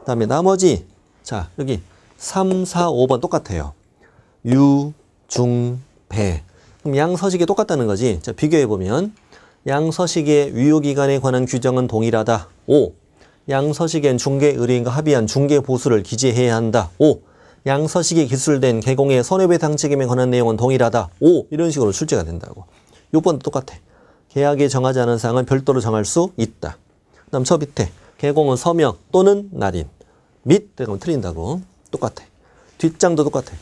그 다음에 나머지 자 여기 3, 4, 5번 똑같아요. 유, 중, 배. 그럼 양서식이 똑같다는 거지. 자 비교해보면 양서식의 유효기간에 관한 규정은 동일하다. 오 양서식엔 중개 의뢰인과 합의한 중개 보수를 기재해야 한다. 오 양서식이 기술된 개공의 손해배상 책임에 관한 내용은 동일하다. 오 이런 식으로 출제가 된다고. 6번도 똑같아. 계약이 정하지 않은 사항은 별도로 정할 수 있다. 그 다음 저 밑에 개공은 서명 또는 날인 및그러 틀린다고 똑같아. 뒷장도 똑같아.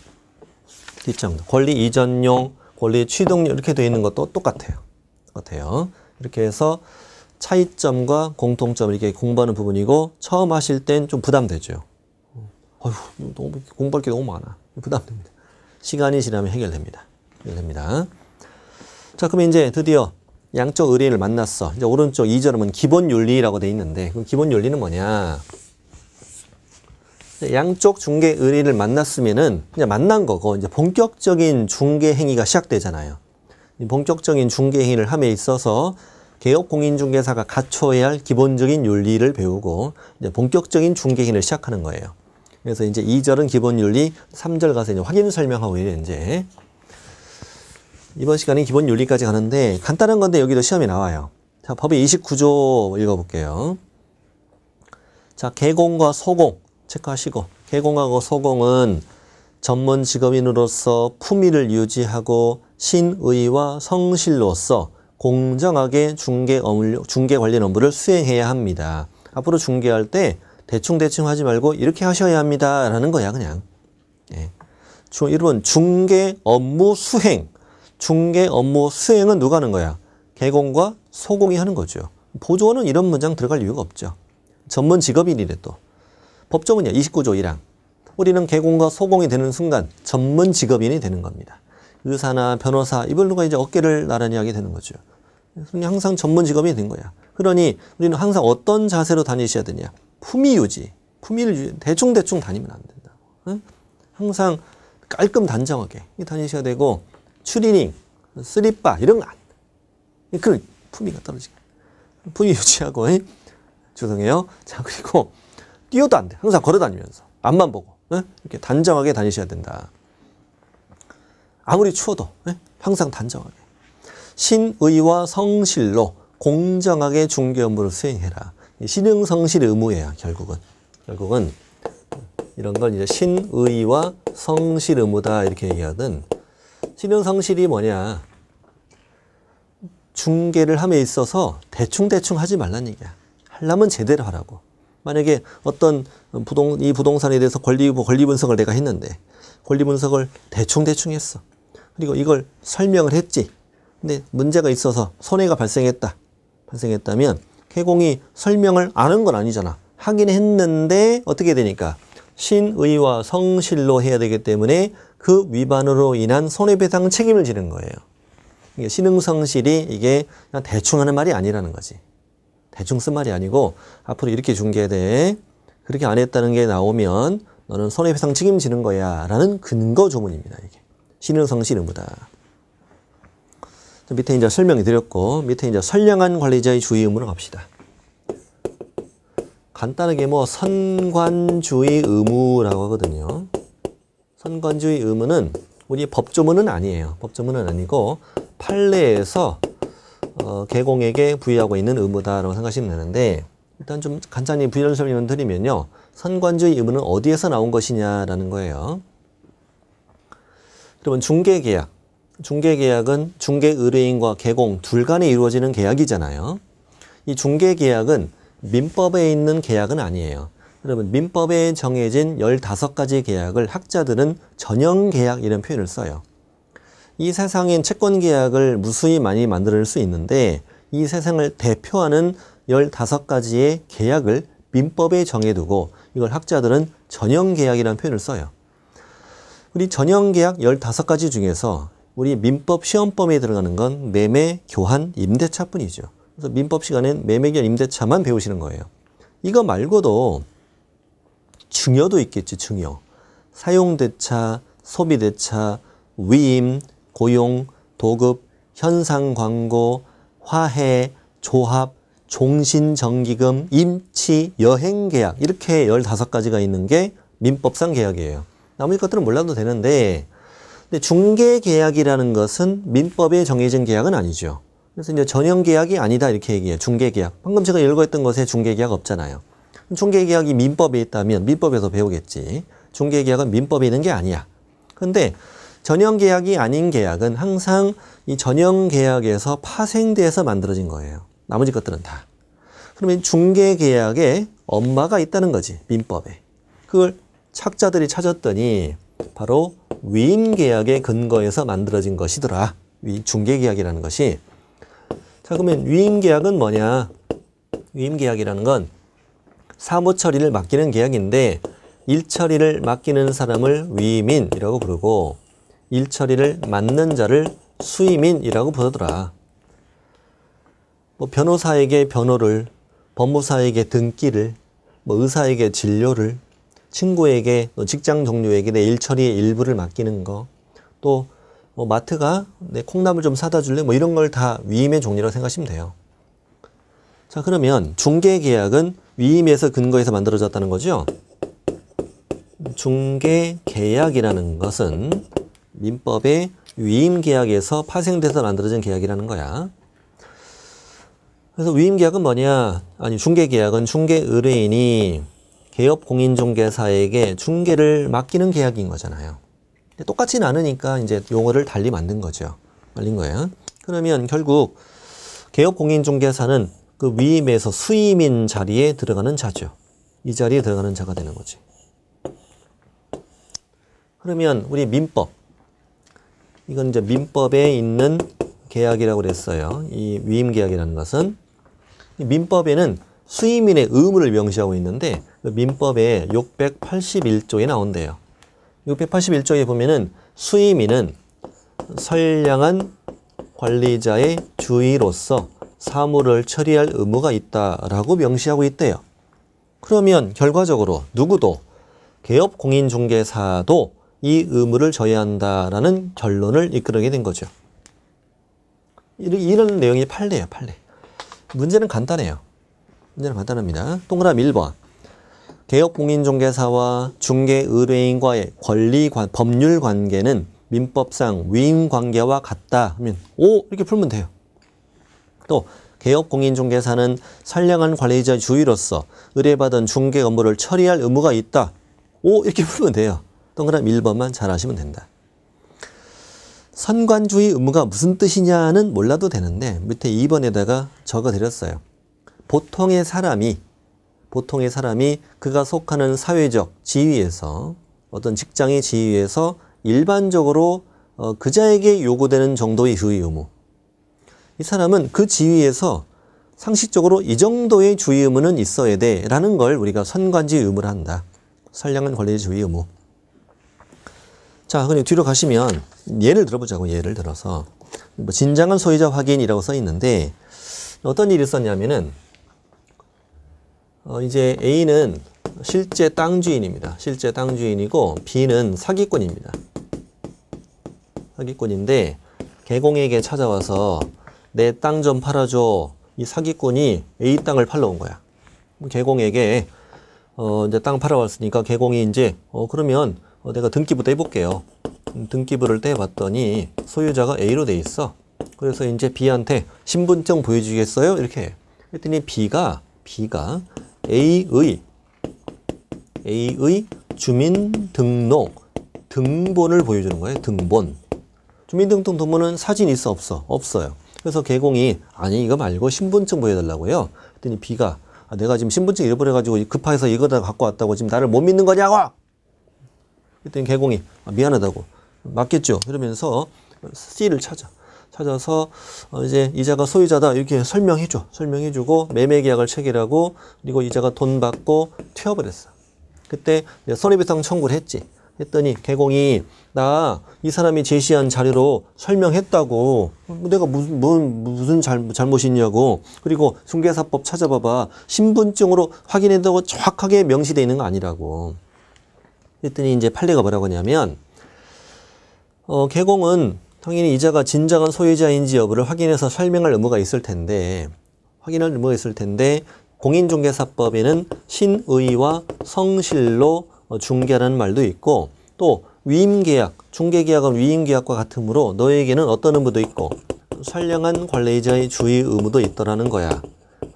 뒷장도 권리 이전용, 권리 취득용 이렇게 되어 있는 것도 똑같아요. 똑같아요. 이렇게 해서 차이점과 공통점 이렇게 공부하는 부분이고 처음 하실 땐 좀 부담되죠. 어휴, 너무 공부할 게 너무 많아. 부담됩니다. 시간이 지나면 해결됩니다. 해결됩니다. 자, 그럼 이제 드디어 양쪽 의리를 만났어. 이제 오른쪽 2절 보면 기본 윤리라고 돼 있는데 그 기본 윤리는 뭐냐? 양쪽 중개 의리를 만났으면은 그냥 만난 거고 이제 본격적인 중개 행위가 시작되잖아요. 본격적인 중개 행위를 함에 있어서 개업 공인중개사가 갖춰야 할 기본적인 윤리를 배우고 이제 본격적인 중개 행위를 시작하는 거예요. 그래서 이제 2절은 기본 윤리, 3절 가서 이제 확인 설명하고 이제 이번 시간에 기본 윤리까지 가는데 간단한 건데 여기도 시험이 나와요. 자, 법의 29조 읽어볼게요. 자, 개공과 소공 체크하시고 개공하고 소공은 전문 직업인으로서 품위를 유지하고 신의와 성실로서 공정하게 중개, 업무, 중개 관련 업무를 수행해야 합니다. 앞으로 중개할 때 대충대충 하지 말고 이렇게 하셔야 합니다. 라는 거야, 그냥. 예. 네. 1번 중개 업무 수행. 중개 업무 수행은 누가 하는 거야? 개공과 소공이 하는 거죠. 보조원은 이런 문장 들어갈 이유가 없죠. 전문 직업인이래 또. 법조문이야. 29조 1항. 우리는 개공과 소공이 되는 순간 전문 직업인이 되는 겁니다. 의사나 변호사 이걸누가 이제 어깨를 나란히 하게 되는 거죠. 그냥 항상 전문 직업이 된 거야. 그러니 우리는 항상 어떤 자세로 다니셔야 되냐. 품위 유지. 품위를 유지. 대충대충 다니면 안 된다. 항상 깔끔 단정하게 다니셔야 되고 추리닝, 쓰리바 이런 거안 그 품위가 떨어지게. 품위 유지하고 에? 죄송해요. 자 그리고 뛰어도 안 돼. 항상 걸어다니면서 앞만 보고 에? 이렇게 단정하게 다니셔야 된다. 아무리 추워도 에? 항상 단정하게. 신의와 성실로 공정하게 중개 업무를 수행해라. 신용 성실 의무예요. 결국은 결국은 이런 걸 이제 신의와 성실 의무다 이렇게 얘기하든. 신용성실이 뭐냐. 중개를 함에 있어서 대충대충 하지 말란 얘기야. 하려면 제대로 하라고. 만약에 어떤 부동, 이 부동산에 대해서 권리, 권리 분석을 내가 했는데 권리 분석을 대충대충 했어. 그리고 이걸 설명을 했지. 근데 문제가 있어서 손해가 발생했다. 발생했다면 개공이 설명을 아는 건 아니잖아. 확인 했는데 어떻게 되니까 신의와 성실로 해야 되기 때문에 그 위반으로 인한 손해배상 책임을 지는 거예요. 이게 신흥성실이 이게 그냥 대충 하는 말이 아니라는 거지. 대충 쓴 말이 아니고 앞으로 이렇게 중개돼 그렇게 안 했다는 게 나오면 너는 손해배상 책임지는 거야 라는 근거 조문입니다. 이게 신흥성실 의무다. 밑에 이제 설명이 드렸고 밑에 이제 선량한 관리자의 주의 의무로 갑시다. 간단하게 뭐 선관주의 의무라고 하거든요. 선관주의 의무는 우리 법조문은 아니에요. 법조문은 아니고 판례에서 어, 개공에게 부여하고 있는 의무다라고 생각하시면 되는데 일단 좀 간단히 부연 설명을 드리면요. 선관주의 의무는 어디에서 나온 것이냐라는 거예요. 그러면 중개계약, 중개계약은 중개의뢰인과 개공 둘 간에 이루어지는 계약이잖아요. 이 중개계약은 민법에 있는 계약은 아니에요. 여러분 민법에 정해진 15가지 계약을 학자들은 전형 계약 이런 표현을 써요. 이 세상엔 채권 계약을 무수히 많이 만들 수 있는데 이 세상을 대표하는 15가지의 계약을 민법에 정해두고 이걸 학자들은 전형 계약이라는 표현을 써요. 우리 전형 계약 15가지 중에서 우리 민법 시험범에 들어가는 건 매매, 교환, 임대차뿐이죠. 그래서 민법 시간엔 매매결 임대차만 배우시는 거예요. 이거 말고도 증여도 있겠지, 증여. 사용대차, 소비대차, 위임, 고용, 도급, 현상 광고, 화해, 조합, 종신 정기금, 임치, 여행 계약 이렇게 15가지가 있는 게 민법상 계약이에요. 나머지 것들은 몰라도 되는데 근데 중개 계약이라는 것은 민법에 정해진 계약은 아니죠. 그래서 이제 전형 계약이 아니다 이렇게 얘기해요. 중개 계약. 방금 제가 열거했던 것에 중개 계약 없잖아요. 중개 계약이 민법에 있다면 민법에서 배우겠지. 중개 계약은 민법에 있는 게 아니야. 근데 전형 계약이 아닌 계약은 항상 이 전형 계약에서 파생돼서 만들어진 거예요. 나머지 것들은 다. 그러면 중개 계약에 엄마가 있다는 거지. 민법에. 그걸 착자들이 찾았더니 바로 위임 계약의 근거에서 만들어진 것이더라. 위 중개 계약이라는 것이 자, 그러면 위임계약은 뭐냐? 위임계약이라는 건 사무처리를 맡기는 계약인데 일처리를 맡기는 사람을 위임인이라고 부르고 일처리를 맡는 자를 수임인이라고 부르더라. 뭐 변호사에게 변호를, 법무사에게 등기를, 뭐 의사에게 진료를, 친구에게, 뭐 직장 동료에게 내 일처리의 일부를 맡기는 거, 또뭐 마트가 내 콩나물 좀 사다 줄래? 뭐 이런 걸 다 위임의 종류라고 생각하시면 돼요. 자, 그러면 중개 계약은 위임에서 근거해서 만들어졌다는 거죠? 중개 계약이라는 것은 민법의 위임 계약에서 파생돼서 만들어진 계약이라는 거야. 그래서 위임 계약은 뭐냐? 아니, 중개 계약은 중개 의뢰인이 개업 공인중개사에게 중개를 맡기는 계약인 거잖아요. 똑같진 않으니까 이제 용어를 달리 만든 거죠. 말린 거예요. 그러면 결국 개업 공인중개사는 그 위임에서 수임인 자리에 들어가는 자죠. 이 자리에 들어가는 자가 되는 거지. 그러면 우리 민법. 이건 이제 민법에 있는 계약이라고 그랬어요. 이 위임 계약이라는 것은 민법에는 수임인의 의무를 명시하고 있는데 그 민법에 681조에 나온대요. 681조에 보면은 수임인은 선량한 관리자의 주의로서 사물을 처리할 의무가 있다라고 명시하고 있대요. 그러면 결과적으로 누구도 개업 공인중개사도 이 의무를 져야 한다라는 결론을 이끌게 된 거죠. 이런 내용이 판례예요, 판례. 문제는 간단해요. 문제는 간단합니다. 동그라미 1번. 개혁 공인중개사와 중개 의뢰인과의 권리 법률 관계는 민법상 위임 관계와 같다 하면 오 이렇게 풀면 돼요. 또 개업 공인중개사는 선량한 관리자 주의로서 의뢰받은 중개 업무를 처리할 의무가 있다. 오 이렇게 풀면 돼요. 동그라미 1번만 잘하시면 된다. 선관주의 의무가 무슨 뜻이냐는 몰라도 되는데 밑에 2번에다가 적어드렸어요. 보통의 사람이 보통의 사람이 그가 속하는 사회적 지위에서 어떤 직장의 지위에서 일반적으로 어, 그자에게 요구되는 정도의 주의 의무. 이 사람은 그 지위에서 상식적으로 이 정도의 주의 의무는 있어야 돼 라는 걸 우리가 선관지 의무를 한다. 선량한 권리의 주의 의무. 자, 그럼 뒤로 가시면 예를 들어보자고 예를 들어서 뭐 진장한 소유자 확인이라고 써 있는데 어떤 일이 있었냐면은 어, 이제 A는 실제 땅 주인입니다. 실제 땅 주인이고 B는 사기꾼입니다. 사기꾼인데 개공에게 찾아와서 내 땅 좀 팔아줘. 이 사기꾼이 A 땅을 팔러 온 거야. 개공에게 어, 이제 땅 팔아왔으니까 개공이 이제 어, 그러면 어, 내가 등기부 떼볼게요. 음, 등기부를 떼봤더니 소유자가 A로 돼 있어. 그래서 이제 B한테 신분증 보여주겠어요? 이렇게 했더니 B가 B가 A의 A의 주민등록 등본을 보여주는 거예요. 등본. 주민등록 등본은 사진 있어 없어? 없어요. 그래서 개공이 아니 이거 말고 신분증 보여달라고요. 그랬더니 B가 아, 내가 지금 신분증 잃어버려가지고 급해서 이거다 갖고 왔다고 지금 나를 못 믿는 거냐고. 그랬더니 개공이 아, 미안하다고 맞겠죠. 그러면서 C를 찾아. 찾아서 어, 이제 이자가 소유자다 이렇게 설명해줘 설명해주고 매매 계약을 체결하고 그리고 이자가 돈 받고 튀어버렸어 그때 손해배상 청구를 했지 했더니 개공이 나 이 사람이 제시한 자료로 설명했다고 내가 무슨 무슨 잘못, 이 있냐고 그리고 중개사법 찾아봐봐 신분증으로 확인했다고 정확하게 명시되어 있는 거 아니라고 했더니 이제 판례가 뭐라고 하냐면 어, 개공은 당연히 이자가 진정한 소유자인지 여부를 확인해서 설명할 의무가 있을 텐데 확인할 의무가 있을 텐데 공인중개사법에는 신의와 성실로 어, 중개라는 말도 있고 또 위임계약, 중개계약은 위임계약과 같으므로 너에게는 어떤 의무도 있고 선량한 관리자의 주의 의무도 있더라는 거야.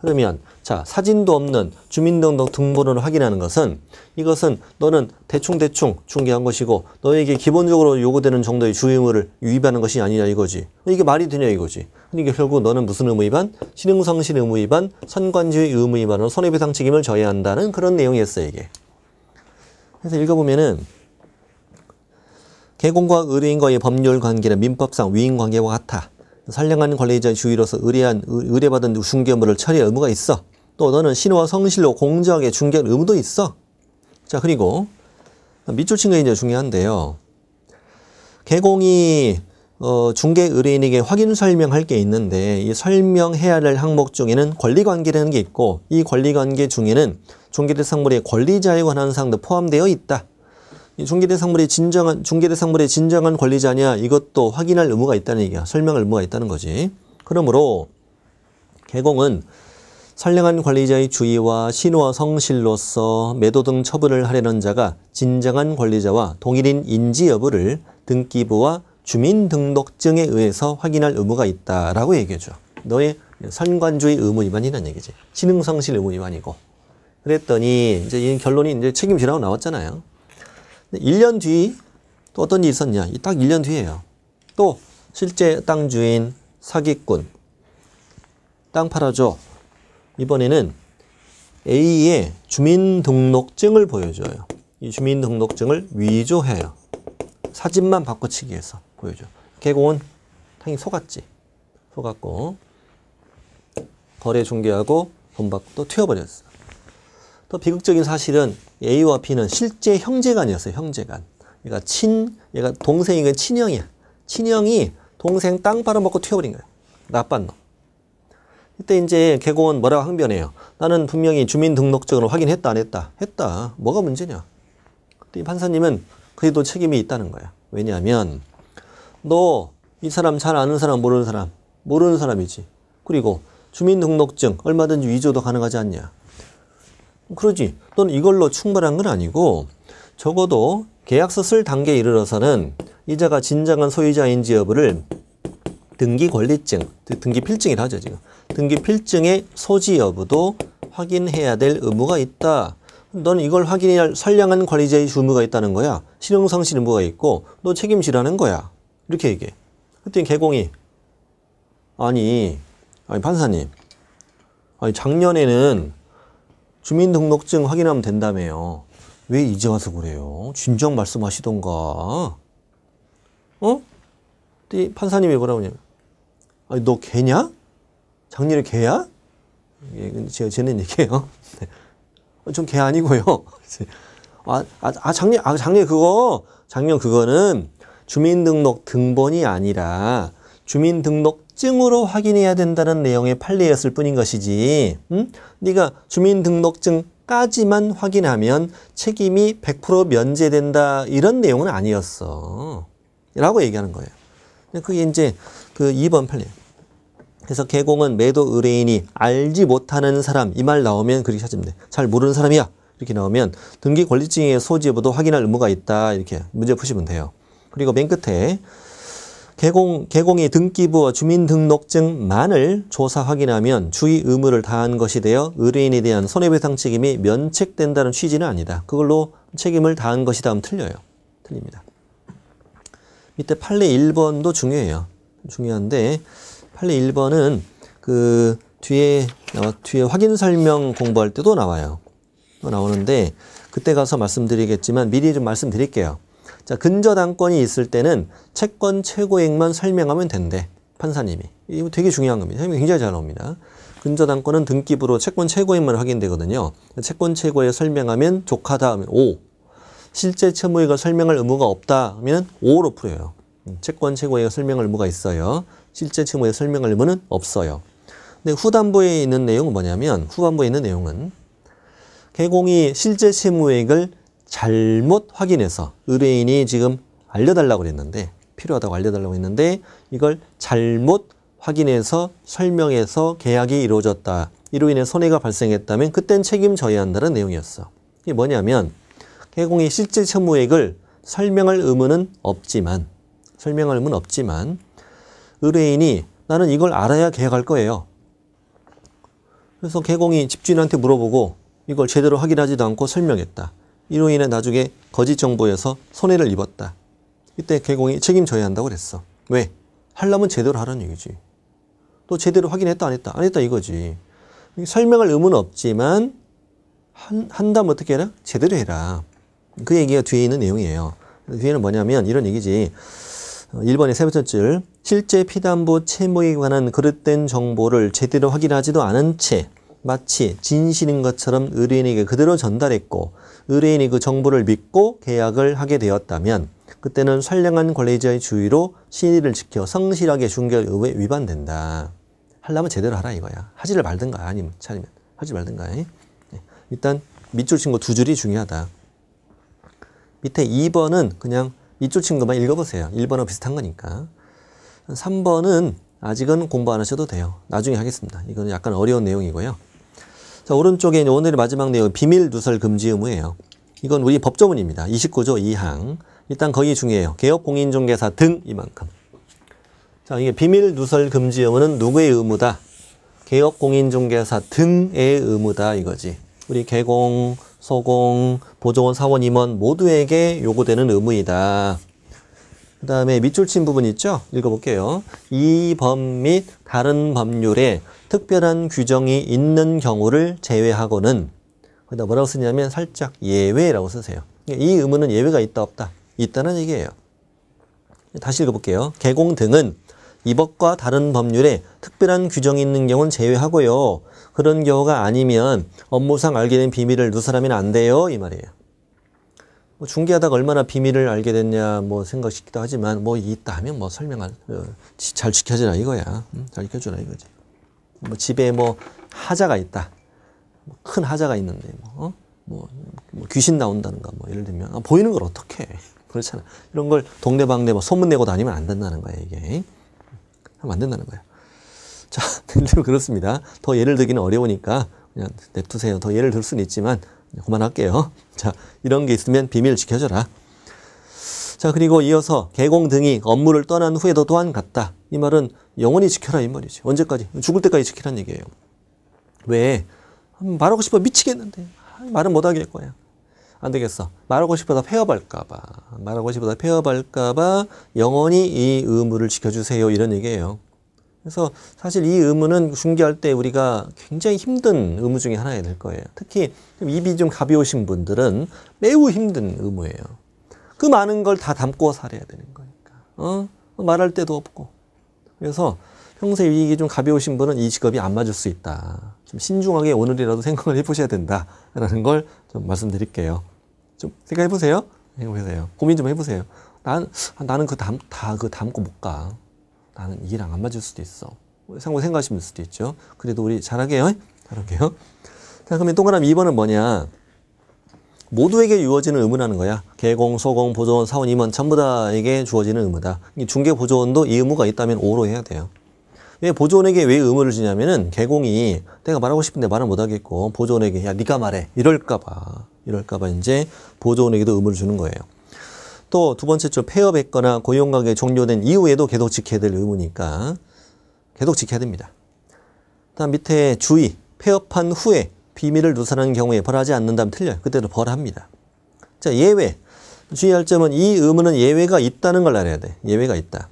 그러면 자, 사진도 없는 주민등록 등본을 확인하는 것은 이것은 너는 대충대충 중개한 것이고 너에게 기본적으로 요구되는 정도의 주의무를 위반하는 것이 아니냐 이거지. 이게 말이 되냐 이거지. 그러니까 결국 너는 무슨 의무 위반? 신흥성실 의무 위반, 선관주의 의무 위반으로 손해배상 책임을 져야 한다는 그런 내용이었어 이게. 그래서 읽어보면은 개공과 의뢰인과의 법률 관계는 민법상 위임 관계와 같아. 선량한 관리자의 주의로서 의뢰한, 의뢰받은 중개 업무를 처리할 의무가 있어. 또 너는 신호와 성실로 공정하게 중개할 의무도 있어. 자, 그리고 밑줄 친 게 이제 중요한데요. 개공이 어, 중개 의뢰인에게 확인 설명할 게 있는데 이 설명해야 될 항목 중에는 권리관계라는 게 있고 이 권리관계 중에는 중개대상물의 권리자에 관한 사항도 포함되어 있다. 이 중개대상물의 진정한 중개대상물의 진정한 권리자냐 이것도 확인할 의무가 있다는 얘기야. 설명할 의무가 있다는 거지. 그러므로 개공은 선량한 관리자의 주의와 신호와 성실로서 매도 등처분을 하려는 자가 진정한 관리자와 동일인 인지 여부를 등기부와 주민등록증에 의해서 확인할 의무가 있다라고 얘기해줘. 너의 선관주의 의무 위반이란 얘기지. 신흥성실 의무 위반이고. 그랬더니 이제 이 결론이 이제 책임지라고 나왔잖아요. 1년 뒤 또 어떤 일이 있었냐. 딱 1년 뒤에요. 또 실제 땅 주인, 사기꾼, 땅 팔아줘. 이번에는 A의 주민등록증을 보여줘요. 이 주민등록증을 위조해요. 사진만 바꿔치기 해서 보여줘. 개공은 당연히 속았지. 속았고 거래 중개하고 돈 받고 또 튀어버렸어. 또 비극적인 사실은 A와 B는 실제 형제간이었어요. 형제간. 얘가 친, 얘가 동생이건 친형이야. 친형이 동생 땅 빨아먹고 튀어버린 거야. 나빴 놈. 이때 이제 개공원 뭐라고 항변해요. 나는 분명히 주민등록증을 확인했다 안 했다. 했다. 뭐가 문제냐. 이 판사님은 그래도 책임이 있다는 거야. 왜냐하면 너 이 사람 잘 아는 사람 모르는 사람 모르는 사람이지. 그리고 주민등록증 얼마든지 위조도 가능하지 않냐. 그러지. 넌 이걸로 충분한 건 아니고 적어도 계약서 쓸 단계에 이르러서는 이자가 진정한 소유자인지 여부를 등기 권리증, 등기 필증이라 하죠, 지금. 등기 필증의 소지 여부도 확인해야 될 의무가 있다. 넌 이걸 확인해야 선량한 관리자의 의무가 있다는 거야. 실용상실 의무가 있고 너 책임지라는 거야. 이렇게 얘기해. 그랬더 개공이 아니, 아니 판사님 아니 작년에는 주민등록증 확인하면 된다며요. 왜 이제 와서 그래요? 진정 말씀하시던가. 어? 판사님이 뭐라고 하냐면 아니 너 개냐? 장례를 개야? 예, 제가 재는 얘기예요. 네. 어, 전개 아니고요. 아, 아, 아, 장례, 아, 장례 그거, 장면 그거는 주민등록 등본이 아니라 주민등록증으로 확인해야 된다는 내용의 판례였을 뿐인 것이지. 응? 음? 네가 주민등록증까지만 확인하면 책임이 100% 면제된다 이런 내용은 아니었어. 라고 얘기하는 거예요. 그게 이제 그 2번 판례예요. 그래서 개공은 매도 의뢰인이 알지 못하는 사람 이 말 나오면 그렇게 찾으면 돼. 잘 모르는 사람이야. 이렇게 나오면 등기 권리증의 소지 여부도 확인할 의무가 있다. 이렇게 문제 푸시면 돼요. 그리고 맨 끝에 개공, 개공이 등기부와 주민등록증만을 조사 확인하면 주의 의무를 다한 것이 되어 의뢰인에 대한 손해배상 책임이 면책된다는 취지는 아니다. 그걸로 책임을 다한 것이다 하면 틀려요. 틀립니다. 밑에 판례 1번도 중요해요. 중요한데 판례 1번은 그 뒤에 어, 뒤에 확인 설명 공부할 때도 나와요. 또 나오는데 그때 가서 말씀드리겠지만 미리 좀 말씀드릴게요. 자, 근저당권이 있을 때는 채권 최고액만 설명하면 된대. 판사님이. 이거 되게 중요한 겁니다. 설명 굉장히 잘 나옵니다. 근저당권은 등기부로 채권 최고액만 확인되거든요. 채권 최고액 설명하면 족하다 하면 5. 실제 채무액을 설명할 의무가 없다 하면 5로 풀어요. 음, 채권 최고액 설명할 의무가 있어요. 실제 채무에 설명할 의무는 없어요. 근데 후반부에 있는 내용은 뭐냐면 후반부에 있는 내용은 개공이 실제 채무액을 잘못 확인해서 의뢰인이 지금 알려달라고 그랬는데 필요하다고 알려달라고 했는데 이걸 잘못 확인해서 설명해서 계약이 이루어졌다. 이로 인해 손해가 발생했다면 그땐 책임져야 한다는 내용이었어. 이게 뭐냐면 개공이 실제 채무액을 설명할 의무는 없지만 설명할 의무는 없지만 의뢰인이 나는 이걸 알아야 계약할 거예요. 그래서 개공이 집주인한테 물어보고 이걸 제대로 확인하지도 않고 설명했다. 이로 인해 나중에 거짓 정보에서 손해를 입었다. 이때 개공이 책임져야 한다고 그랬어. 왜? 할라면 제대로 하라는 얘기지. 또 제대로 확인했다 안 했다 안 했다 이거지. 설명할 의무는 없지만 한, 한다면 어떻게 해라? 제대로 해라. 그 얘기가 뒤에 있는 내용이에요. 뒤에는 뭐냐면 이런 얘기지. 1번의 세 번째 줄 실제 피담보 채무에 관한 그릇된 정보를 제대로 확인하지도 않은 채 마치 진실인 것처럼 의뢰인에게 그대로 전달했고 의뢰인이 그 정보를 믿고 계약을 하게 되었다면 그때는 선량한 관리자의 주의로 신의를 지켜 성실하게 중결 의무에 위반된다. 하려면 제대로 하라 이거야. 하지를 말든가 아니면 차리면 하지 말든가. 예. 일단 밑줄 친 거 두 줄이 중요하다. 밑에 2번은 그냥 이쪽친 것만 읽어보세요. 1번하고 비슷한 거니까. 3번은 아직은 공부 안 하셔도 돼요. 나중에 하겠습니다. 이건 약간 어려운 내용이고요. 자, 오른쪽에 오늘의 마지막 내용 비밀 누설 금지 의무예요. 이건 우리 법조문입니다. 29조 2항. 일단 거기 중요해요. 개업 공인중개사 등 이만큼. 자, 이게 비밀 누설 금지 의무는 누구의 의무다? 개업 공인중개사 등의 의무다 이거지. 우리 개공 서공, 보조원 사원 임원 모두에게 요구되는 의무이다. 그 다음에 밑줄 친 부분 있죠? 읽어볼게요. 이 법 및 다른 법률에 특별한 규정이 있는 경우를 제외하고는 그다 뭐라고 쓰냐면 살짝 예외라고 쓰세요. 이 의무는 예외가 있다 없다. 있다는 얘기예요. 다시 읽어볼게요. 개공 등은 이 법과 다른 법률에 특별한 규정이 있는 경우는 제외하고요. 그런 경우가 아니면 업무상 알게 된 비밀을 누사람면안 돼요. 이 말이에요. 뭐 중개하다가 얼마나 비밀을 알게 됐냐 뭐생각시기도 하지만 뭐 있다 하면 뭐 설명할 어, 잘 지켜주라 이거야. 잘 지켜주라 이거지. 뭐 집에 뭐 하자가 있다. 뭐 큰 하자가 있는데 뭐, 어? 뭐, 뭐 귀신 나온다는가 뭐 예를 들면 아, 보이는 걸 어떻게 그렇잖아 이런 걸 동네방네 뭐 소문 내고 다니면 안 된다는 거야 이게 하면 안 된다는 거야 자, 들리고 그렇습니다. 더 예를 들기는 어려우니까 그냥 냅두세요. 더 예를 들 수는 있지만 그만할게요. 자, 이런 게 있으면 비밀 지켜줘라. 자, 그리고 이어서 개공 등이 업무를 떠난 후에도 또한 같다. 이 말은 영원히 지켜라 이 말이지. 언제까지? 죽을 때까지 지키란 얘기예요. 왜? 음, 말하고 싶어 미치겠는데. 아, 말은 못 하게 할 거야. 안 되겠어. 말하고 싶어서 폐업할까봐. 말하고 싶어서 폐업할까봐 영원히 이 의무를 지켜주세요. 이런 얘기예요. 그래서 사실 이 의무는 중개할 때 우리가 굉장히 힘든 의무 중에 하나가 될 거예요. 특히 입이 좀 가벼우신 분들은 매우 힘든 의무예요. 그 많은 걸 다 담고 살아야 되는 거니까. 어? 말할 데도 없고. 그래서 평소에 이익이 좀 가벼우신 분은 이 직업이 안 맞을 수 있다. 좀 신중하게 오늘이라도 생각을 해보셔야 된다라는 걸 좀 말씀드릴게요. 좀 생각해보세요. 생각해보세요. 고민 좀 해보세요. 난, 아, 나는 그 담, 다 그 담고 못 가. 나는 이랑 안 맞을 수도 있어. 상고 생각하시면 수도 있죠. 그래도 우리 잘하게요. 잘할게요. 자, 그러면 동그라미 2번은 뭐냐? 모두에게 주어지는 의무라는 거야. 개공, 소공, 보조원, 사원, 임원 전부 다에게 주어지는 의무다. 중개 보조원도 이 의무가 있다면 오로 해야 돼요. 왜 보조원에게 왜 의무를 지냐면은 개공이 내가 말하고 싶은데 말을 못 하겠고 보조원에게 야 네가 말해 이럴까 봐. 이럴까 봐 이제 보조원에게도 의무를 주는 거예요. 또두 번째 주 폐업했거나 고용관계 종료된 이후에도 계속 지켜야 될 의무니까 계속 지켜야 됩니다. 다음 밑에 주의, 폐업한 후에 비밀을 누설하는 경우에 벌하지 않는다면 틀려요. 그때도 벌합니다. 자, 예외. 주의할 점은 이 의무는 예외가 있다는 걸 알아야 돼. 예외가 있다.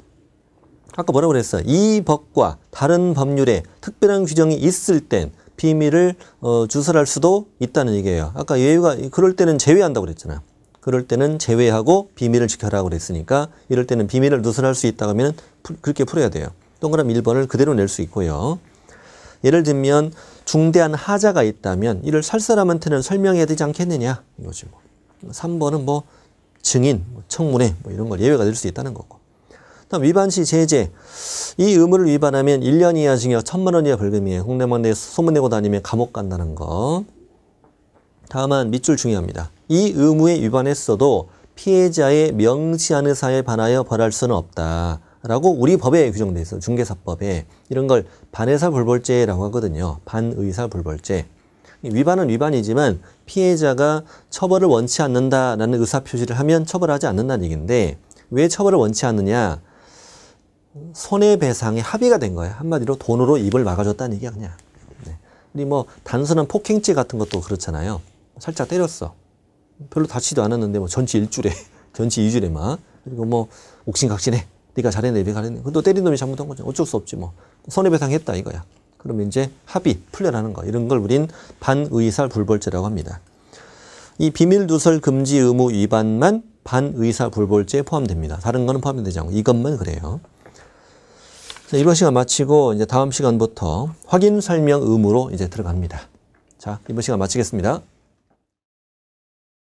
아까 뭐라고 그랬어? 이 법과 다른 법률에 특별한 규정이 있을 땐 비밀을 어, 주설할 수도 있다는 얘기예요. 아까 예외가 그럴 때는 제외한다고 그랬잖아. 요 그럴 때는 제외하고 비밀을 지켜라 그랬으니까 이럴 때는 비밀을 누설할 수 있다 하러면 그렇게 풀어야 돼요. 동그라미 1번을 그대로 낼 수 있고요. 예를 들면 중대한 하자가 있다면 이를 살 사람한테는 설명해야 되지 않겠느냐 이거지 뭐. 3번은 뭐 증인, 뭐 청문회 뭐 이런 걸 예외가 될 수 있다는 거고. 다음 위반 시 제재. 이 의무를 위반하면 1년 이하 징역, 1천만 원 이하 벌금이에요. 홍대만 내 소문내고 다니면 감옥 간다는 거. 다만 밑줄 중요합니다. 이 의무에 위반했어도 피해자의 명시 않은 사에 반하여 벌할 수는 없다. 라고 우리 법에 규정돼 있어 중개사법에 이런 걸 반의사 불벌죄라고 하거든요. 반의사 불벌죄. 위반은 위반이지만 피해자가 처벌을 원치 않는다라는 의사 표시를 하면 처벌하지 않는다는 얘기인데 왜 처벌을 원치 않느냐? 손해배상에 합의가 된 거예요. 한마디로 돈으로 입을 막아줬다는 얘기야 그냥. 네. 우리 뭐 단순한 폭행죄 같은 것도 그렇잖아요. 살짝 때렸어. 별로 다치도 않았는데 뭐 전치 일주래 전치 이주래만 그리고 뭐 옥신각신해 네가 잘했네 네가 잘했네 그또 때린 놈이 잘못한 거죠 어쩔 수 없지 뭐 손해배상했다 이거야 그러면 이제 합의 풀려나는 거 이런 걸 우린 반의사 불벌죄라고 합니다 이 비밀누설 금지 의무 위반만 반의사 불벌죄에 포함됩니다. 다른 거는 포함이 되지 않고 이것만 그래요. 자, 이번 시간 마치고 이제 다음 시간부터 확인 설명 의무로 이제 들어갑니다. 자, 이번 시간 마치겠습니다.